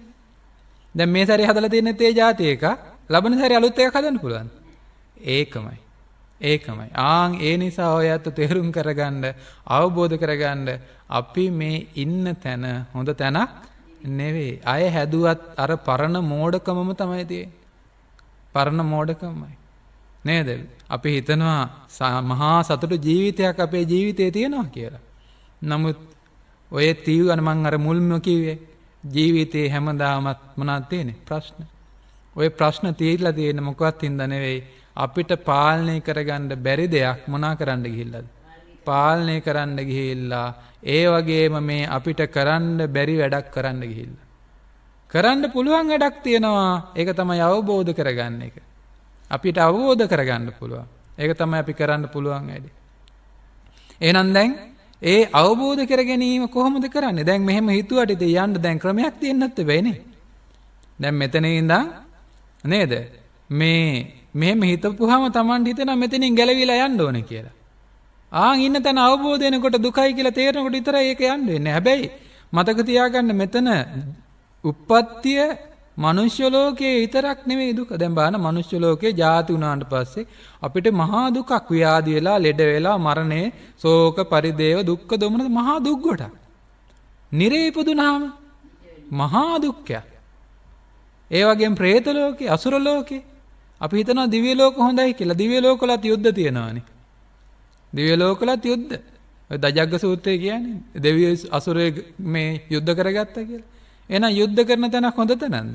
දැන් මේ සැරේ හදලා තියෙන්නේ තේ જાති එක. ලබන සැරේ අලුත් එකක් හදන්න පුළුවන්. ඒකමයි. ඒකමයි. ආං ඒ නිසා ඔය ඇත්ත තේරුම් කරගන්න අවබෝධ කරගන්න අපි මේ ඉන්න තැන හොඳ තැනක් නෙවේ. අය හැදුවත් අර පරණ මෝඩකමම තමයි තියෙන්. පරණ මෝඩකමයි. නේද අපි හිතනවා මහා සතුට ජීවිතයක් අපේ ජීවිතය තියෙනවා කියලා. නමුත් ඔය තීව ගනමං අර මුල්ම කිවේ ජීවිතයේ හැමදාමත් මනත් තියෙනෙ ප්‍රශ්න. ඔය ප්‍රශ්න තීරලා තියෙන මොකවත් හින්දනෙවෙයි අපිට පාලනය කරගණ්ඩ බැරි දෙයක් මොනා කරන්න ගිහිල්ලද. පාලනය කරන්න ගිහිල්ලා ඒ වගේම මේ අපිට කරන්න බැරි වැඩක් කරන්න ගිහිල්ල. කරන්න පුළුවන් වැඩක් තියෙනවා ඒක තමයි අවබෝධ කරගන්න එක. අපිට අවබෝධ කරගන්න පුළුවන් ඒක තමයි අපි කරන්න පුළුවන් ඇඩි. ඒනන් දැන් ඒ අවබෝධ කර ගැනීම කොහොමද කරන්න දැන් මෙහම හිතුවටද යන්න දැන් ක්‍රමයක් තියෙන්න්නත් වෙන. දැන් මෙතන ඉඳම් නේද මේ මෙහෙම හිතපුහම Taman හිතෙනවා මෙතනින් ගැලවිලා යන්න ඕන කියලා. ආන් ඉන්න තැන අවබෝධ වෙනකොට දුකයි කියලා තේරෙනකොට විතරයි ඒක යන්න වෙන්නේ. හැබැයි මතක තියාගන්න මෙතන උප්පත්තිය මනුෂ්‍ය ලෝකයේ විතරක් නෙමෙයි දුක. දැන් බලන්න මනුෂ්‍ය ලෝකයේ ජාති උනාට පස්සේ අපිට මහා දුකක් ව්‍යාධි වෙලා, ලෙඩ වෙලා, මරණය, ශෝක, පරිදේව, දුක්ඛ දොමන මහා දුක් ගොඩක්. නිරේ ඉපදුනහම මහා දුක්ඛයක්. ඒ වගේම പ്രേත ලෝකේ, අසුර ලෝකේ අපි හිතනවා දිව්‍ය ලෝක හොඳයි කියලා. දිව්‍ය ලෝකලත් යුද්ධ තියෙනවානේ. දිව්‍ය ලෝකලත් යුද්ධ. ඔය දජග්ග සූත්‍රය කියන්නේ දෙවිය අසුරේ මේ යුද්ධ කරගත්තා කියලා. එහෙනම් යුද්ධ කරන තැනක් හොඳ තැනක්ද?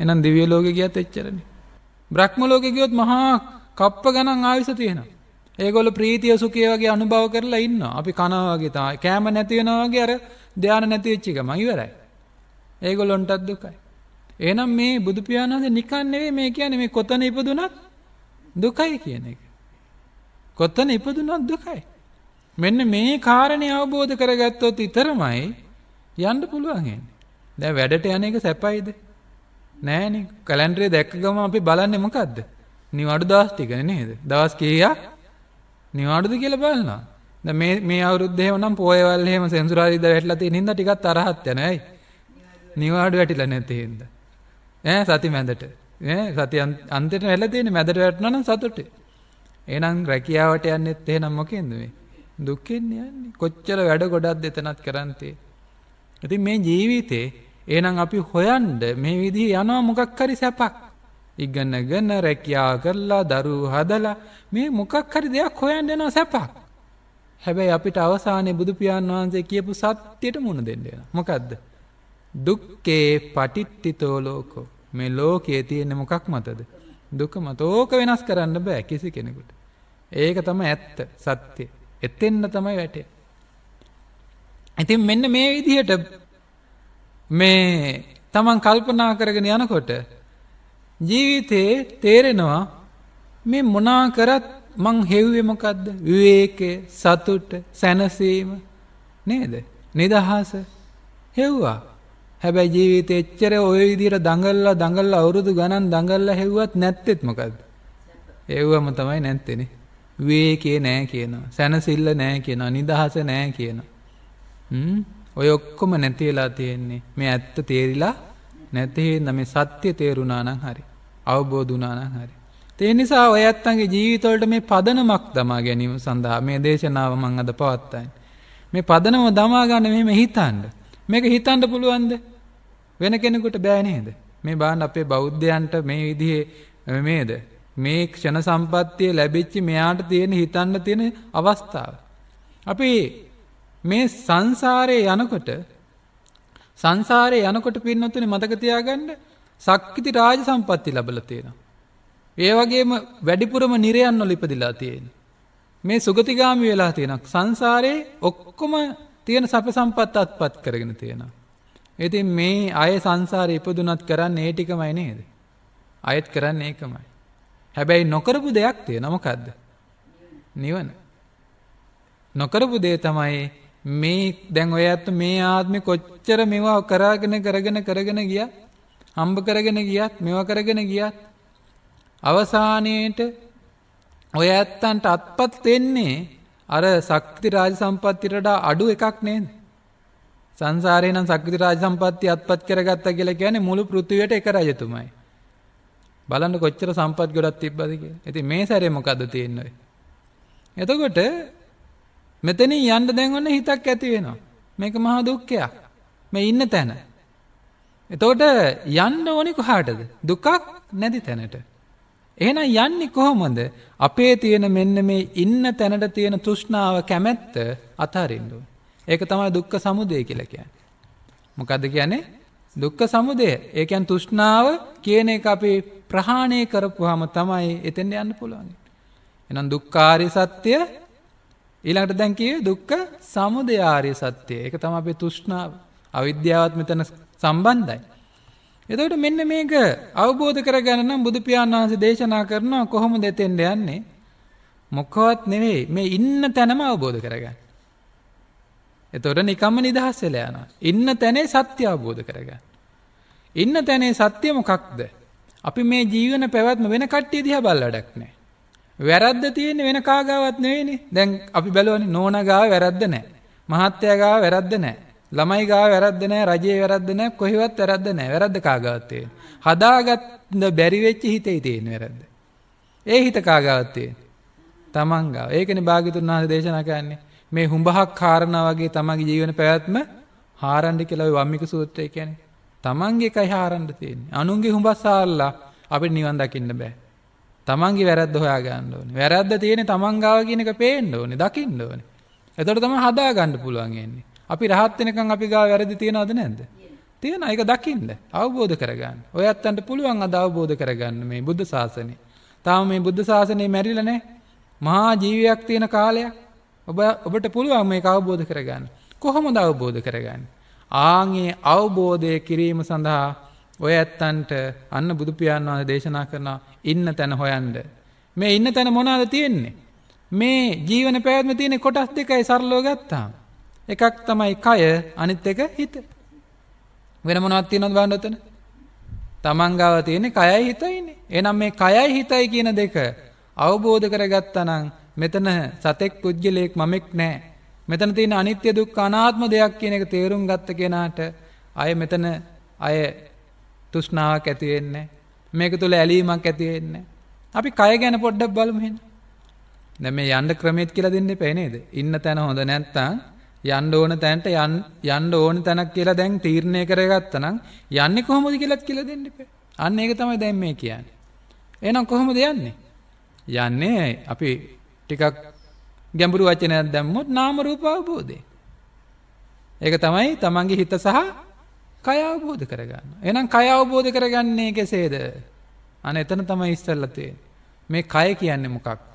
එහෙනම් දිව්‍ය ලෝකෙ ගියත් එච්චරනේ. බ්‍රහ්ම ලෝකෙ ගියොත් මහා කප්ප ගණන් ආයුෂ තියෙනවා. ඒගොල්ල ප්‍රීතිය සුඛය වගේ අනුභව කරලා ඉන්නවා. අපි කනවා වගේ තමයි. කෑම නැති වෙනවා වගේ අර ධානය නැති වෙච්ච එක මම ඉවරයි. ඒගොල්ලන්ටත් දුකයි. එහෙනම් මේ බුදු පියාණන් වහන්සේ නිකන් නෙවෙයි මේ කියන්නේ මේ කොතන ඉපදුනත් දුකයි කියන එක. කොතන ඉපදුනත් දුකයි. මෙන්න මේ කාරණේ අවබෝධ කරගත්තොත් විතරමයි යන්න පුළුවන් යන්නේ. දැන් වැඩට යන එක සැපයිද? නෑනේ. කැලෙන්ඩරේ දැක්ක ගම අපි බලන්නේ මොකද්ද? නිවාඩු දවස් ටිකනේ නේද? දවස් කීයක් නිවාඩුද කියලා බලනවා. දැන් මේ මේ අවුරුද්දේ වනම් පොයවල් එහෙම සෙන්සුරාදීද වැටලා තියෙන හින්දා ටිකක් තරහක් යනවා. නිවාඩු වැටිලා නැති හින්දා. ඈ සති මැදට ඈ සති අන්තයට වෙලා තියෙන්නේ මැදට වැටෙනවා නම් සතුටේ එහෙනම් රැකියාවට යන්නෙත් එහෙනම් මොකෙන්ද මේ දුක්ෙන් යන්නේ කොච්චර වැඩ ගොඩක් දෙතනත් කරන්තේ ඉතින් මේ ජීවිතේ එහෙනම් අපි හොයන්න මේ විදිහේ යනවා මොකක් හරි සැපක් ඉගෙනගෙන රැකියාව කරලා දරුවෝ හදලා මේ මොකක් හරි දෙයක් හොයන්න යනවා සැපක් හැබැයි අපිට අවසානයේ බුදු පියාණන් වහන්සේ කියපු සත්‍යයට මුණ දෙන්න වෙනවා. මොකද්ද? දුක්ඛේ පටිච්චිතෝ ලෝකෝ. මේ ලෝකයේ තියෙන මොකක් මතද? දුක මත. ඕක වෙනස් කරන්න බෑ කිසි කෙනෙකුට. ඒක තමයි ඇත්ත සත්‍ය. එතෙන්න තමයි වැටේ. ඉතින් මෙන්න මේ විදිහට මේ Taman කල්පනා කරගෙන යනකොට ජීවිතේ තේරෙනවා මේ මොනා කරත් මං හෙව්වේ මොකද්ද? විවේකය, සතුට, සැනසීම නේද? නිදහස හෙව්වා. හැබැයි ජීවිතේ එච්චර ওই විදිහට දඟලලා දඟලලා අවුරුදු ගණන් දඟලලා හෙව්වත් නැත්තේත් මොකද්ද? ඒවම තමයි නැත්තේනේ. විවේකේ නැහැ කියනවා. සැනසෙල්ල නැහැ කියනවා. නිදහස නැහැ කියනවා. හ්ම් ඔය ඔක්කොම නැති වෙලා තියෙන්නේ. මේ ඇත්ත තේරිලා නැති හින්දා මේ සත්‍ය තේරුණා නම් හරි. අවබෝධ වුණා නම් හරි. ඒ නිසා ඔය ඇත්තන්ගේ ජීවිතවලට මේ පදනමක් දමා ගැනීම සඳහා මේ දේශනාව මං අද පවත්තන්නේ. මේ පදනම දමා ගන්න මෙහෙම හිතන්න. මේක හිතන්න පුළුවන්ද? වෙන කෙනෙකුට බෑ නේද? මේ බලන්න අපේ බෞද්ධයන්ට මේ විදිහේ මේද? මේ ක්ෂණ සම්පත්තිය ලැබිච්ච මෙයාට තියෙන හිතන්න තියෙන අවස්ථාව. අපි මේ සංසාරේ යනකොට සංසාරේ යනකොට පින්නතුනේ මතක තියාගන්න සක්විති රාජ සම්පatti ලැබලා තියෙනවා. ඒ වගේම වැඩිපුරම නිරයන් වල ඉපදිලා තියෙනවා. මේ සුගතිගාමි වෙලා තියෙනවා. සංසාරේ ඔක්කොම තියෙන සැප සම්පත් අත්පත් කරගෙන තියෙනවා. ඉතින් මේ අය සංසාරේ ඉපදුනත් කරන්නේ ඒ ටිකමයි නේද? අයත් කරන්නේ ඒකමයි. හැබැයි නොකරපු දෙයක් තියෙන මොකද්ද? නිවන. නොකරපු දේ තමයි මේ දැන් ඔය ඇත්ත මේ ආත්මෙ කොච්චර මේවා කරගෙන කරගෙන කරගෙන ගියා හම්බ කරගෙන ගියත් මේවා කරගෙන ගියත් අවසානයේට ඔය ඇත්තන්ට අත්පත් වෙන්නේ අර ශක්ති රාජ සම්පත්තියට අඩු එකක් නේද? සංසාරේ නම් සක්විති රාජ සම්පත්තිය අත්පත් කරගත්තා කියලා කියන්නේ මුළු පෘථිවියට එක රජතුමයි. බලන්න කොච්චර සම්පත් ගොඩක් තිබ්බද කියලා. ඉතින් මේ සැරේ මොකද්ද තියෙන්නේ? එතකොට මෙතනින් යන්න දැන් ඔන්න හිතක් ඇති වෙනවා. මේක මහා දුක්ඛයක්. මේ ඉන්න තැන. එතකොට යන්න ඕනේ කොහාටද? දුකක් නැති තැනට. එහෙනම් යන්නේ කොහොමද? අපේ තියෙන මෙන්න මේ ඉන්න තැනට තියෙන තෘෂ්ණාව කැමැත්ත අතාරින්න ඕනේ. ඒක තමයි දුක්ඛ සමුදය කියලා කියන්නේ. මොකද්ද කියන්නේ? දුක්ඛ සමුදය. ඒ කියන්නේ තෘෂ්ණාව කියන එක අපි ප්‍රහාණය කරපුවාම තමයි එතෙන් යන්න පුළුවන්. එහෙනම් දුක්ඛාරිය සත්‍ය ඊළඟට දැන් කියේ දුක්ඛ සමුදය ආර්ය සත්‍ය. ඒක තමයි අපේ තෘෂ්ණාව. අවිද්‍යාවත් මෙතන සම්බන්ධයි. එතකොට මෙන්න මේක අවබෝධ කරගන්න නම් බුදු පියාණන් වහන්සේ දේශනා කරනවා කොහොමද එතෙන්ට යන්නේ? මොකවත් නෙවෙයි මේ ඉන්න තැනම අවබෝධ කරගන්න. එතකොට නිකම්ම නිදහස් වෙලා යනවා. ඉන්න තැනේ සත්‍ය අවබෝධ කරගන්න. ඉන්න තැනේ සත්‍ය මොකක්ද? අපි මේ ජීවන පැවැත්ම වෙන කට්ටිය දිහා බලලා වැඩක් නැහැ. වැරද්ද තියෙන්නේ වෙන කාගාවත් නෙවෙයිනේ. දැන් අපි බලවනේ නෝනා ගාව වැරද්ද නැහැ. මහත්තයා ගාව වැරද්ද නැහැ. ළමයි ගාව වැරද්ද නැහැ. රජේ වැරද්ද නැහැ. කොහෙවත් වැරද්ද නැහැ. වැරද්ද කාගාවත් තියෙන. හදාගත්ත බැරි වෙච්ච හිතේ තියෙන වැරද්ද. ඒ හිත කාගාවත් තියෙන. තමන් ගාව. ඒකනේ භාග්‍යතුන් වහන්සේ දේශනා කරන්නේ. මේ හුඹහක් කාරණා වගේ තමන්ගේ ජීවන පැවැත්ම හාරන්න කියලා ওই වම්මික සූත්‍රය කියන්නේ. තමන්ගේ එකයි හාරන්න තියෙන්නේ. අනුන්ගේ හුඹස් හාරලා අපිට නිවන් දකින්න බෑ. තමන්ගේ වැරද්ද හොයා ගන්න ඕනේ. වැරද්ද තියෙන්නේ තමන් ගාව කියන එක පේන්න ඕනේ, දකින්න ඕනේ. එතකොට තමයි හදා ගන්න පුළුවන් එන්නේ. අපි රහත් වෙනකන් අපි ගාව වැරදි තියනවද නැද්ද? තියෙනවා. ඒක දකින්න, අවබෝධ කරගන්න. ඔය ඇත්තන්ට පුළුවන් අද අවබෝධ කරගන්න මේ බුද්ධ ශාසනය. තාම මේ බුද්ධ ශාසනය මැරිලා නැහැ. මහා ජීවියක් තියෙන කාලයක්. ඔබ ඔබට පුළුවන් මේක අවබෝධ කරගන්න. කොහොමද අවබෝධ කරගන්න. ආන්ගේ අවබෝධය කිරීම සඳහා ඔය ඇත්තන්ට අන්න බුදුපියාන් වහන්සේ දේශනා කරන ඉන්න තැන හොයන්ඩ. මේ ඉන්න තැන මොනාද තියෙන්නේ. මේ ජීවන පැවැත්ම තියෙන කොටස් දෙකයි සරලෝ ගත්තා. එකක් තමයි කය අනිත් එක හිත. වෙන මොනවත් තියෙනවද බලන්න ඔතන? තමන් ගාව තියෙන්නේ කයයි හිතයිනේ. එහෙනම් මේ කයයි හිතයි කියන දෙක අවබෝධ කරගත්තා නම් මෙතන සතෙක් පුද්ගලයෙක් මමෙක් නෑ. මෙතන තියෙන අනිත්‍ය දුක් අනාත්ම දෙයක් කියන එක තේරුම් ගත්ත කෙනාට අය මෙතන අය තුෂ්ණාවක් ඇති වෙන්නේ මේක තුල ඇලීමක් ඇති වෙන්නේ අපි කය ගැන පොඩ්ඩක් බලමු එහෙනම් දැන් මේ යන්න ක්‍රමෙත් කියලා දෙන්න එපා නේද ඉන්න තැන හොඳ නැත්තම් යන්න ඕන තැනට යන්න ඕන තැනක් කියලා දැන් තීරණය කරගත්තා නම් යන්නේ කොහොමද කියලාත් කියලා දෙන්න එපා අන්න ඒක තමයි දැන් මේ කියන්නේ එහෙනම් කොහොමද යන්නේ යන්නේ අපි ටිකක් ගැඹුරු වචනයක් දැම්මුත් නාම රූප අවබෝධය. ඒක තමයි තමන්ගේ හිත සහ කය අවබෝධ කරගන්න. එනම් කය අවබෝධ කරගන්නේ කෙසේද? අන එතන තමයි ඉස්සල්ලා තියෙන්නේ. මේ කය කියන්නේ මොකක්ද?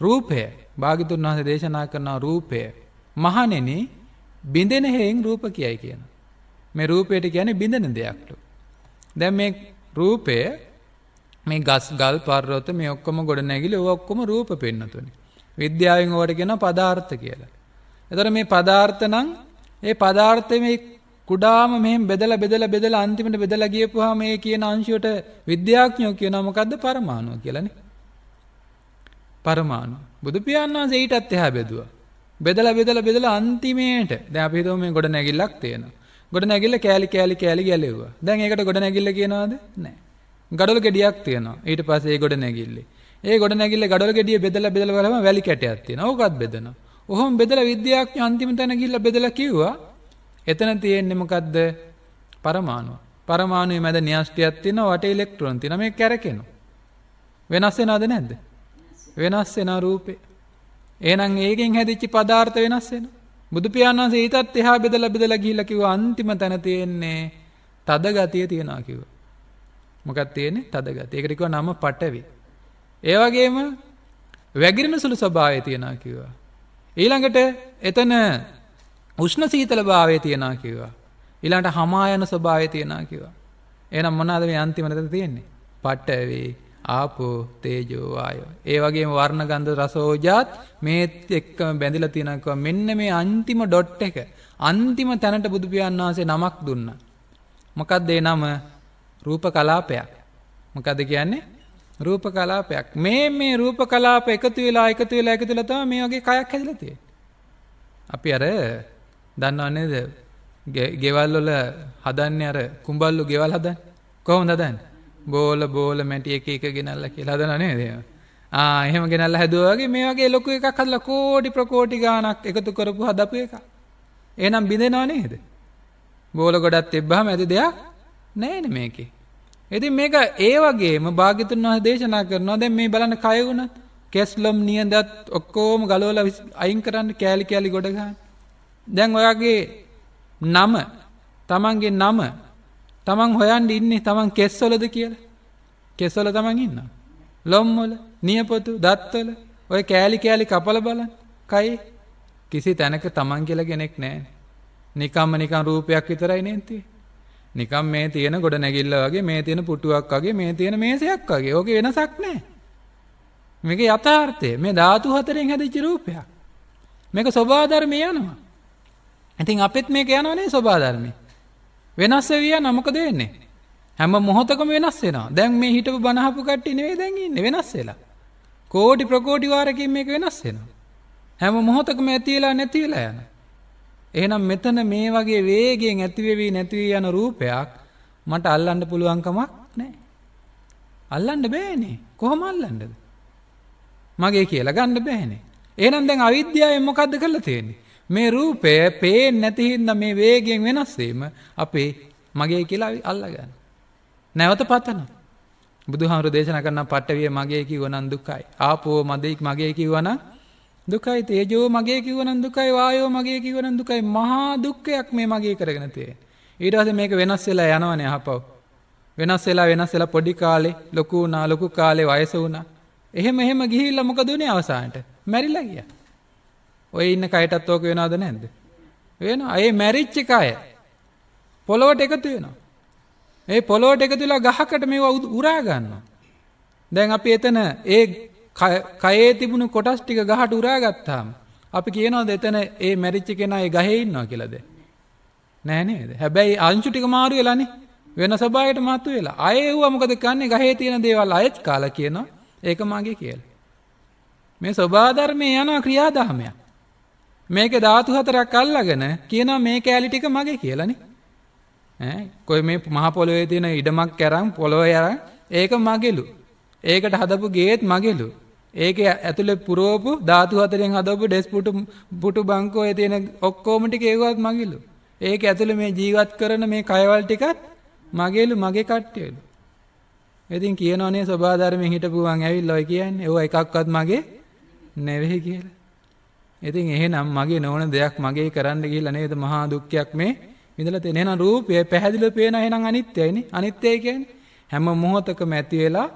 රූපය. භාග්‍යතුන් වහන්සේ දේශනා කරන රූපය. මහණෙනි බිඳෙන හේයින් රූප කියයි කියන. මේ රූපයට කියන්නේ බිඳෙන දෙයක්ලු. දැන් මේ රූපය මේ ගස් ගල් පර්වත මේ ඔක්කොම ගොඩ නැගිලි ඔක්කොම රූප පෙන්නතුනි. විද්‍යාවෙන් ඕවට කියන පදාර්ථ කියලා. එතකොට මේ පදාර්ථ නම් ඒ පදාර්ථය මේ කුඩාම මෙහෙම බෙදලා බෙදලා බෙදලා අන්තිමට බෙදලා ගියපුවාම මේ කියන අංශයට විද්‍යාඥයෝ කියනවා මොකද්ද පරමාණු කියලානේ. පරමාණු. බුදු පියාණන් වහන්සේ ඊටත් එහා බෙදුවා. බෙදලා බෙදලා බෙදලා අන්තිමේට දැන් අපි හිතමු මේ ගොඩ නැගිල්ලක් තියෙනවා. ගොඩ නැගිල්ල කෑලි කෑලි කෑලි ගැලෙව්වා. දැන් ඒකට ගොඩ නැගිල්ල කියනවාද? නැහැ. ගඩොල් ගෙඩියක් තියෙනවා. ඊට පස්සේ ඒ ගොඩ නැගිල්ලේ. ඒ ගොඩ නැගිල්ලේ ගඩොල් ගෙඩිය බෙදලා බෙදලා බලම වැලි කැටයක් තියෙනවා. ඕකත් බෙදනවා. ඔහොම බෙදලා විද්‍යාඥ අන්තිම තැන ගිහිල්ලා බෙදලා කිව්වා එතන තියෙන්නේ මොකද්ද? පරමාණු. පරමාණුවේ මැද න්‍යෂ්ටියක් තියෙනවා. වටේ ඉලෙක්ට්‍රෝන තියෙනවා. මේ කැරකෙනවා. වෙනස් වෙනවද නැද්ද? වෙනස් වෙන රූපේ. එහෙනම් ඒකෙන් හැදිච්ච පදාර්ථ වෙනස් වෙනවා. බුදු පියාණන් වහන්සේ ඊටත් එහා බෙදලා බෙදලා ගිහිල්ලා කිව්වා අන්තිම තැන තියෙන්නේ තද ගතිය තියනවා කිව්වා. මොකක් තියෙන්නේ තදගත. ඒකට කිව්වා නම පටවි. ඒ වගේම වැగిරෙන සුළු ස්වභාවය තියනවා කිව්වා. ඊළඟට එතන උෂ්ණ සීතල භාවය තියනවා කිව්වා. ඊළඟට හමා යන ස්වභාවය තියනවා කිව්වා. එහෙනම් මොනවාද මේ අන්තිම නේද තියෙන්නේ? පටවි, ආපෝ, තේජෝ, වායෝ. ඒ වගේම වර්ණ ගන්ධ රස ඕජාත් මේත් එක්කම බැඳිලා තියෙනවා මෙන්න මේ අන්තිම ඩොට් එක. අන්තිම තැනට බුදු පියාණන් වහන්සේ නමක් දුන්නා. මොකක්ද ඒ නම? රූප කලාපයක්. මොකද කියන්නේ රූප කලාපයක් මේ මේ රූප කලාප එකතු වෙලා එකතු වෙලා එකතු වෙලා තමයි මේ වගේ කයක් හැදිලා තියෙන්නේ. අපි අර දන්නව නේද? ගෙවල් වල හදන්නේ අර කුඹල්ලු ගෙවල් හදන්නේ. කොහොමද හදන්නේ? බෝල බෝල මැටි එක එක ගෙනල්ලා කියලා හදනව නේද? ආ එහෙම ගෙනල්ලා හැදුවා වගේ මේ වගේ ලොකු එකක් හදලා කෝටි ප්‍රකෝටි ගාණක් එකතු කරපු හදපු එක. එහෙනම් බිඳෙනව නේද? බෝල ගොඩක් තිබ්බහම ඇති දෙයක් නැහැ නේ මේකේ. ඉතින් මේක ඒ වගේම භාග්‍යතුන් වහන්සේ දේශනා කරනවා දැන් මේ බලන්න කය වුණත් කැස්ලම් නියඳත් ඔක්කොම ගලවලා අයින් කරන්න කෑලි කෑලි ගොඩ ගන්න. දැන් ඔයාගේ නම තමන්ගේ නම තමන් හොයන්න ඉන්නේ තමන් කෙස්වලද කියලා. කෙස්වල තමන් ඉන්නවා. ලොම් වල, නියපොතු, දත්වල ඔය කෑලි කෑලි කපල බලන්න. කයි කිසි තැනක තමන් කියලා කෙනෙක් නැහැ. නිකම්ම නිකන් රූපයක් විතරයි නේ තියෙන්නේ. නිකම් මේ තියෙන ගොඩ නැගිල්ල වගේ මේ තියෙන පුටුවක් වගේ මේ තියෙන මේසයක් වගේ. ඕකේ වෙනසක් නැහැ. මේක යථාර්ථය. මේ ධාතු හතරෙන් හැදිච්ච රූපයක්. මේක සබා ධර්මය යනවා. ඉතින් අපිත් මේක යනවනේ සබා ධර්මය. වෙනස් වෙවිය නමකද වෙන්නේ? හැම මොහොතකම වෙනස් වෙනවා. දැන් මේ හිටපු බනහපු කට්ටිය නෙවෙයි දැන් ඉන්නේ වෙනස් වෙලා. කෝටි ප්‍රකෝටි වාරකින් මේක වෙනස් වෙනවා. හැම මොහොතකම ඇති වෙලා නැති වෙලා යනවා. එහෙනම් මෙතන මේ වගේ වේගයෙන් ඇතිවෙවි නැතිවි යන රූපයක් මට අල්ලන්න පුළුවන්කමක් නැහැ. අල්ලන්න බෑනේ. කොහොම අල්ලන්නද? මගේ කියලා ගන්න බෑනේ. එහෙනම් දැන් අවිද්‍යාවෙන් මොකද්ද කරලා තියෙන්නේ? මේ රූපය පේන්නේ නැති හින්දා මේ වේගයෙන් වෙනස් වීම අපේ මගේ කියලා අල්ලගන්න. නැවත පතනවා. බුදුහාමුදුරේ දේශනා කරන පට්ටවිය මගේ කිව්වනම් දුකයි. ආපෝ මදෙක් මගේ කිව්වනම් දුකයි තේජෝ මගේ කිව්වනම් දුකයි වායෝ මගේ කිව්වනම් දුකයි මහා දුක්ඛයක් මේ මගේ කරගෙන තියෙන. ඊට පස්සේ මේක වෙනස් වෙලා යනවනේ අහපව්. වෙනස් වෙලා වෙනස් වෙලා පොඩි කාලේ ලොකු වුණා ලොකු කාලේ වයස වුණා. එහෙම එහෙම ගිහිල්ලා මොකද උනේ අවසානට? මැරිලා ගියා. ඔය ඉන්න කයටත් ඕක වෙනවද නැද්ද? වෙනවා. ඒ මැරිච්ච කය පොළොවට එකතු වෙනවා. ඒ පොළොවට එකතු වෙලා ගහකට මේවා උරා ගන්නවා. දැන් අපි එතන ඒ කයේ තිබුණු කොටස් ටික ගහට උරාගත්තාම අපි කියනවාද එතන ඒ මැරිච්ච කෙනා ඒ ගහේ ඉන්නවා කියලාද නෑ නේද හැබැයි අංශු ටික මාරු වෙලානේ වෙන සභාවකට මාතු වෙලා අය එව්වා මොකද කන්නේ ගහේ තියෙන දේවල් අයත් කාලා කියනවා ඒක මගේ කියලා මේ සබා ධර්මයේ යනවා ක්‍රියාදාමයක් මේක ධාතු හතරක් අල්ලගෙන කියනවා මේ කෑලි ටික මගේ කියලානේ ඈ කොයි මේ මහ පොළොවේ තියෙන ඉඩමක් කරන් පොළොව යරන් ඒක මගේලු ඒකට හදපු ගේත් මගේලු ඒකේ ඇතුලේ පුරවපු ධාතු හතරෙන් හදවපු ඩෙස් පුටු පුටු බංකෝයේ තියෙන ඔක්කොම ටික ඒවත් මගිලු. ඒකේ ඇතුලේ මේ ජීවත් කරන මේ කයවල ටිකත් මගේලු මගේ කට්ටියලු. ඉතින් කියනෝනේ සබාධර්මයෙන් හිටපුවන් ඇවිල්ලා ඔය කියන්නේ. ඒව එකක්වත් මගේ නෙවෙයි කියලා. ඉතින් එහෙනම් මගේ නොවන දෙයක් මගේ කරන්න ගිහිල්ලා නේද මහා දුක්ඛයක් මේ විඳලා තියෙන. එහෙනම් රූපය පැහැදිලිව පේන එහෙනම් අනිත්‍යයිනේ. අනිත්‍යයි කියන්නේ හැම මොහොතකම ඇති වෙලා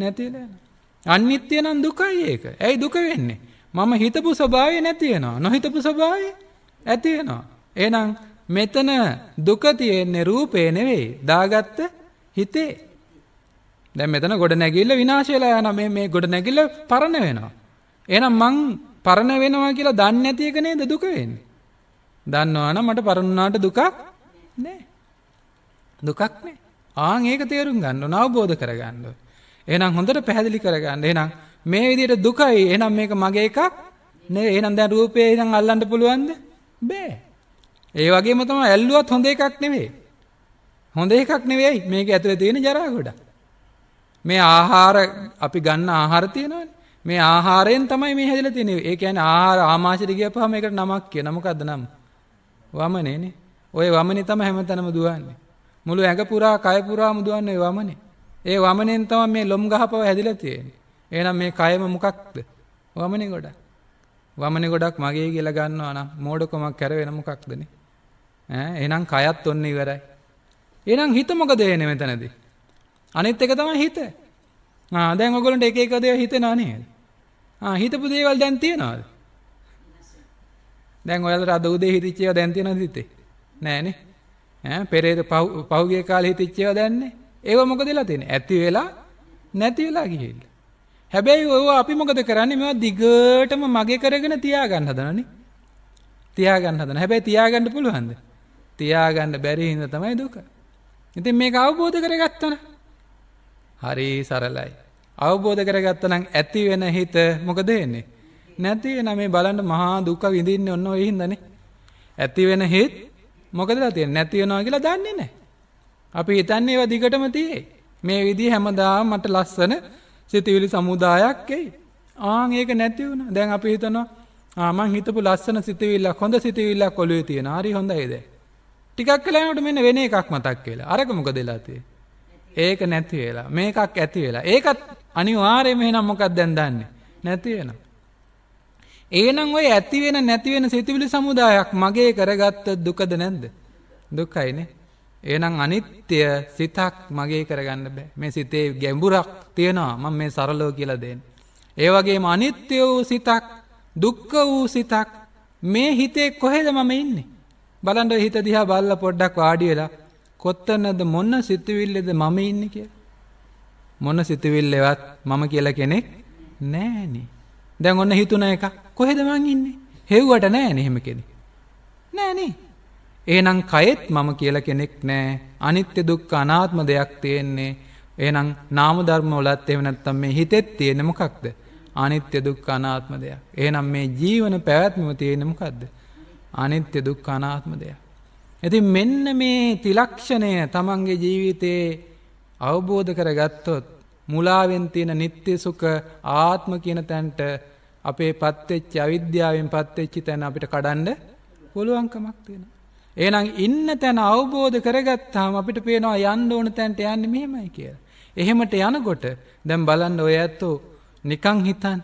නැති වෙලා යනවා. අනිත්‍ය නම් දුකයි ඒක. ඇයි දුක වෙන්නේ? මම හිතපු ස්වභාවය නැති වෙනවා. නොහිතපු ස්වභාවය ඇති වෙනවා. එහෙනම් මෙතන දුක තියෙන්නේ රූපේ නෙවෙයි. දාගත්ත හිතේ. දැන් මෙතන ගොඩ නැගිල්ල විනාශ වෙලා යනවා. මේ මේ ගොඩ නැගිල්ල පරණ වෙනවා. එහෙනම් මං පරණ වෙනවා කියලා දන්නේ නැති එක නේද දුක වෙන්නේ? දන්නවා නම් මට පරණුණාට දුකක් නෑ. දුකක් නෑ. ආන් ඒක තේරුම් ගන්න ඕන අවබෝධ කරගන්න ඕන. එහෙනම් හොඳට පැහැදිලි කරගන්න. එහෙනම් මේ විදිහට දුකයි. එහෙනම් මේක මගේ එකක් නේ. එහෙනම් දැන් රූපේ එහෙනම් අල්ලන්න පුළුවන්ද? බෑ. ඒ වගේම තමයි ඇල්ලුවත් හොඳ එකක් නෙවෙයි. හොඳ එකක් නෙවෙයි. මේක ඇතුලේ තියෙන ජරා ගොඩක්. මේ ආහාර අපි ගන්න ආහාර තියෙනවනේ. මේ ආහාරයෙන් තමයි මේ හැදලා තියෙන්නේ. ඒ කියන්නේ ආහාර ආමාශයට ගියපුවාම ඒකට නමක් කියන මොකද්ද නම? වමනේනේ. ওই වමනේ තමයි හැමතැනම දුවන්නේ. මුළු ඇඟ පුරා කය පුරාම දුවන්නේ ওই වමනේ. ඒ වමනෙන් තම මේ ලොම් ගහපව හැදිල තියෙන. ඒනම් මේ කයම මොකක්ද. වමනෙ ගොඩක්. වමන ගොඩක් මගේ කියල ගන්නවා නම් මෝඩකොමක් කැරවෙන මොකක්දන. එනම් කයත් ඔන්න ඉවරයි. එනම් හිත මොක දේන මෙතනද. අනිත් එක තම හිත. දැන් ඔගොලට එක එකදය හිත නානේ. හිතපු දේවල් දැන්තියෙනවාද. දැන් ඔයාලට අද උදේ හිතිච්චේව දැන්තියෙන හිතේ. නෑනේ. පෙරේද පහුගේ කාල හිතිච්චේව දැන්නේ ඒව මොකදලා තියෙන්නේ? ඇති වෙලා නැති වෙලා ගිහිල්ලා. හැබැයි ඔය අපි මොකද කරන්නේ? මේවා දිගටම මගේ කරගෙන තියාගන්න හදනනේ. තියාගන්න හදන. හැබැයි තියාගන්න පුළුවන්ද? තියාගන්න බැරි හින්දා තමයි දුක. ඉතින් මේක අවබෝධ කරගත්තන. හරි සරලයි. අවබෝධ කරගත්තනම් ඇති වෙන හිත මොකද වෙන්නේ? නැති වෙන මේ බලන්න මහා දුක විඳින්නේ ඔන්න ඔය හින්දානේ. ඇති වෙන හිත මොකදලා තියෙන්නේ? නැති වෙනවා කියලා දන්නේ නැහැ. අපි හිතන්නේ ඒවා දිගටම තියේ. මේ විදිහ හැමදාම මට ලස්සන සිතවිලි සමුදායක් එයි. ආන් ඒක නැති වුණා. දැන් අපි හිතනවා ආ මං හිතපු ලස්සන සිතවිල්ලක් හොඳ සිතවිල්ලක් ඔළුවේ තියෙන. හරි හොඳයිද? ටිකක් කලකට මෙන්න වෙන එකක් මතක් වෙලා. අරක මොකද වෙලා ඒක නැති වෙලා. මේකක් ඇති වෙලා. ඒකත් අනිවාර්යයෙන්ම එහෙනම් මොකක්ද දැන් දන්නේ? නැති වෙනවා. එහෙනම් ওই ඇති වෙන නැති වෙන සිතවිලි සමුදායක් මගේ කරගත්ත දුකද නැද්ද? දුකයිනේ. ඒනම් අනිත්‍ය සිතක් මගේ කරගන්න බෑ මේ සිතේ ගැඹුරක් තියෙනවා මං මේ සරලෝ කියලා දෙන්න. ඒවගේ අනිත්‍ය වූ සිතක් දුක්ක වූ සිතක් මේ හිතේ කොහෙද මම ඉන්නේ. බලන්ඩ හිත දිහා බල්ල පොඩ්ඩක් වාඩියලා කොත්තන්නද මොන්න සිතුවිල්ලෙද මම ඉන්න කිය. මොන සිතුවිල්ලෙවත් මම කියලා කෙනෙක් නෑනෙ. දැන් ඔන්න හිතුන එක කොහෙද මං ඉන්නේ හෙව්වට නෑ නෙහෙම කෙනෙ. නෑනේ එහෙනම් කයෙත් මම කියලා කෙනෙක් නෑ අනිත්‍ය දුක්ඛ අනාත්ම දෙයක් තියෙන්නේ එහෙනම් නාම ධර්ම වලත් එහෙම නැත්නම් මේ හිතෙත් තියෙන මොකක්ද අනිත්‍ය දුක්ඛ අනාත්ම දෙයක් එහෙනම් මේ ජීවන පැවැත්මම තියෙන මොකක්ද අනිත්‍ය දුක්ඛ අනාත්ම දෙයක් ඉතින් මෙන්න මේ තිලක්ෂණය තමන්ගේ ජීවිතේ අවබෝධ කරගත්තොත් මුලාවෙන් තියෙන නිත්‍ය සුඛ ආත්ම කියන තැනට අපේ පත්වෙච්ච අවිද්‍යාවෙන් පත්වෙච්ච තැන අපිට කඩන්න පුළුවන්කමක් තියෙනවා එහෙනම් ඉන්න තැන අවබෝධ කරගත්තාම අපිට පේනවා යන්න ඕන තැනට යන්නේ මෙහෙමයි කියලා. එහෙමට යනකොට දැන් බලන්න ඔය ඇත්තෝ නිකන් හිතන්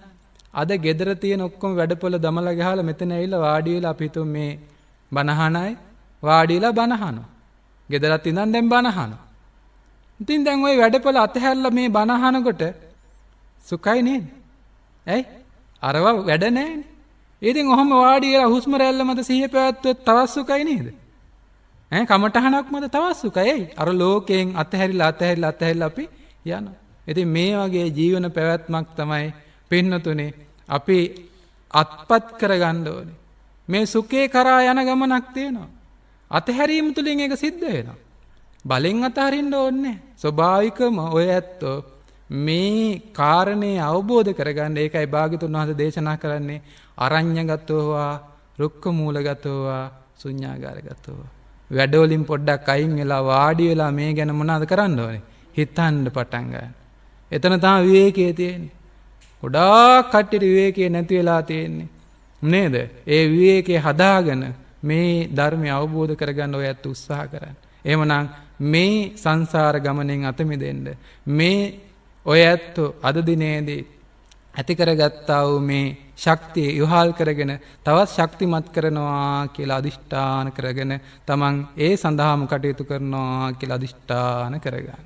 අද gedara තියෙන ඔක්කොම වැඩපොළ දමලා ගහලා මෙතන ඇවිල්ලා වාඩි වෙලා අපි හිතමු මේ බනහනයි වාඩිලා බනහනවා. gedarat ඉඳන් දැන් බනහනවා. ඉතින් දැන් ওই වැඩපොළ අතහැරලා මේ බනහනකොට සුඛයි නේද? ඇයි? අරව වැඩ නැහැනේ. ඉතින් ඔහම වාඩි වෙලා හුස්ම රැල්ල මත සිහිය පැවැත්වුවොත් තවත් සුඛයි නේද? ඇ කමටහනක් මත තවස්සුකයි අර ලෝකයෙන් අතහැරිලා අතහැරිලා අතහැරිලා අපි යන. ඉතින් මේ වගේ ජීවන පැවැත්මක් තමයි පෙන්නතුනේ අපි අත්පත් කරගන්න ඕනේ. මේ සුඛේ කරා යන ගමනක් තියෙනවා. අතහැරීම තුලින් ඒක සිද්ධ වෙනවා. බලෙන් අතහරින්න ඕනේ. ස්වභාවිකම ඔය ඇත්තෝ මේ කාරණේ අවබෝධ කරගන්න ඒකයි භාග්‍යතුන් වහන්සේ දේශනා කරන්නේ අරඤ්‍යගතෝවා රුක්ක මූලගතෝවා ශුඤ්ඤාගාරගතෝවා වැඩෝලින් පොඩ්ඩක් අයින් වෙලා වාඩි වෙලා මේ ගැන මොනාද කරන්න ඕනේ හිතන්න පටන් ගන්න. එතන තමයි විවේකයේ තියෙන්නේ. ගොඩාක් කට්ටියට විවේකයේ නැති වෙලා තියෙන්නේ. නේද? ඒ විවේකයේ හදාගෙන මේ ධර්මය අවබෝධ කරගන්න ඔය ඇත්ත උත්සාහ කරන්න. එහෙමනම් මේ සංසාර ගමනෙන් අත මිදෙන්න මේ ඔය ඇත්ත අද දිනේදී ඇති කරගත්තා වූ මේ ශක්තිය යොහල් කරගෙන තවත් ශක්තිමත් කරනවා කියලා අධිෂ්ඨාන කරගෙන තමන් ඒ සඳහාම කටයුතු කරනවා කියලා අධිෂ්ඨාන කරගන්න.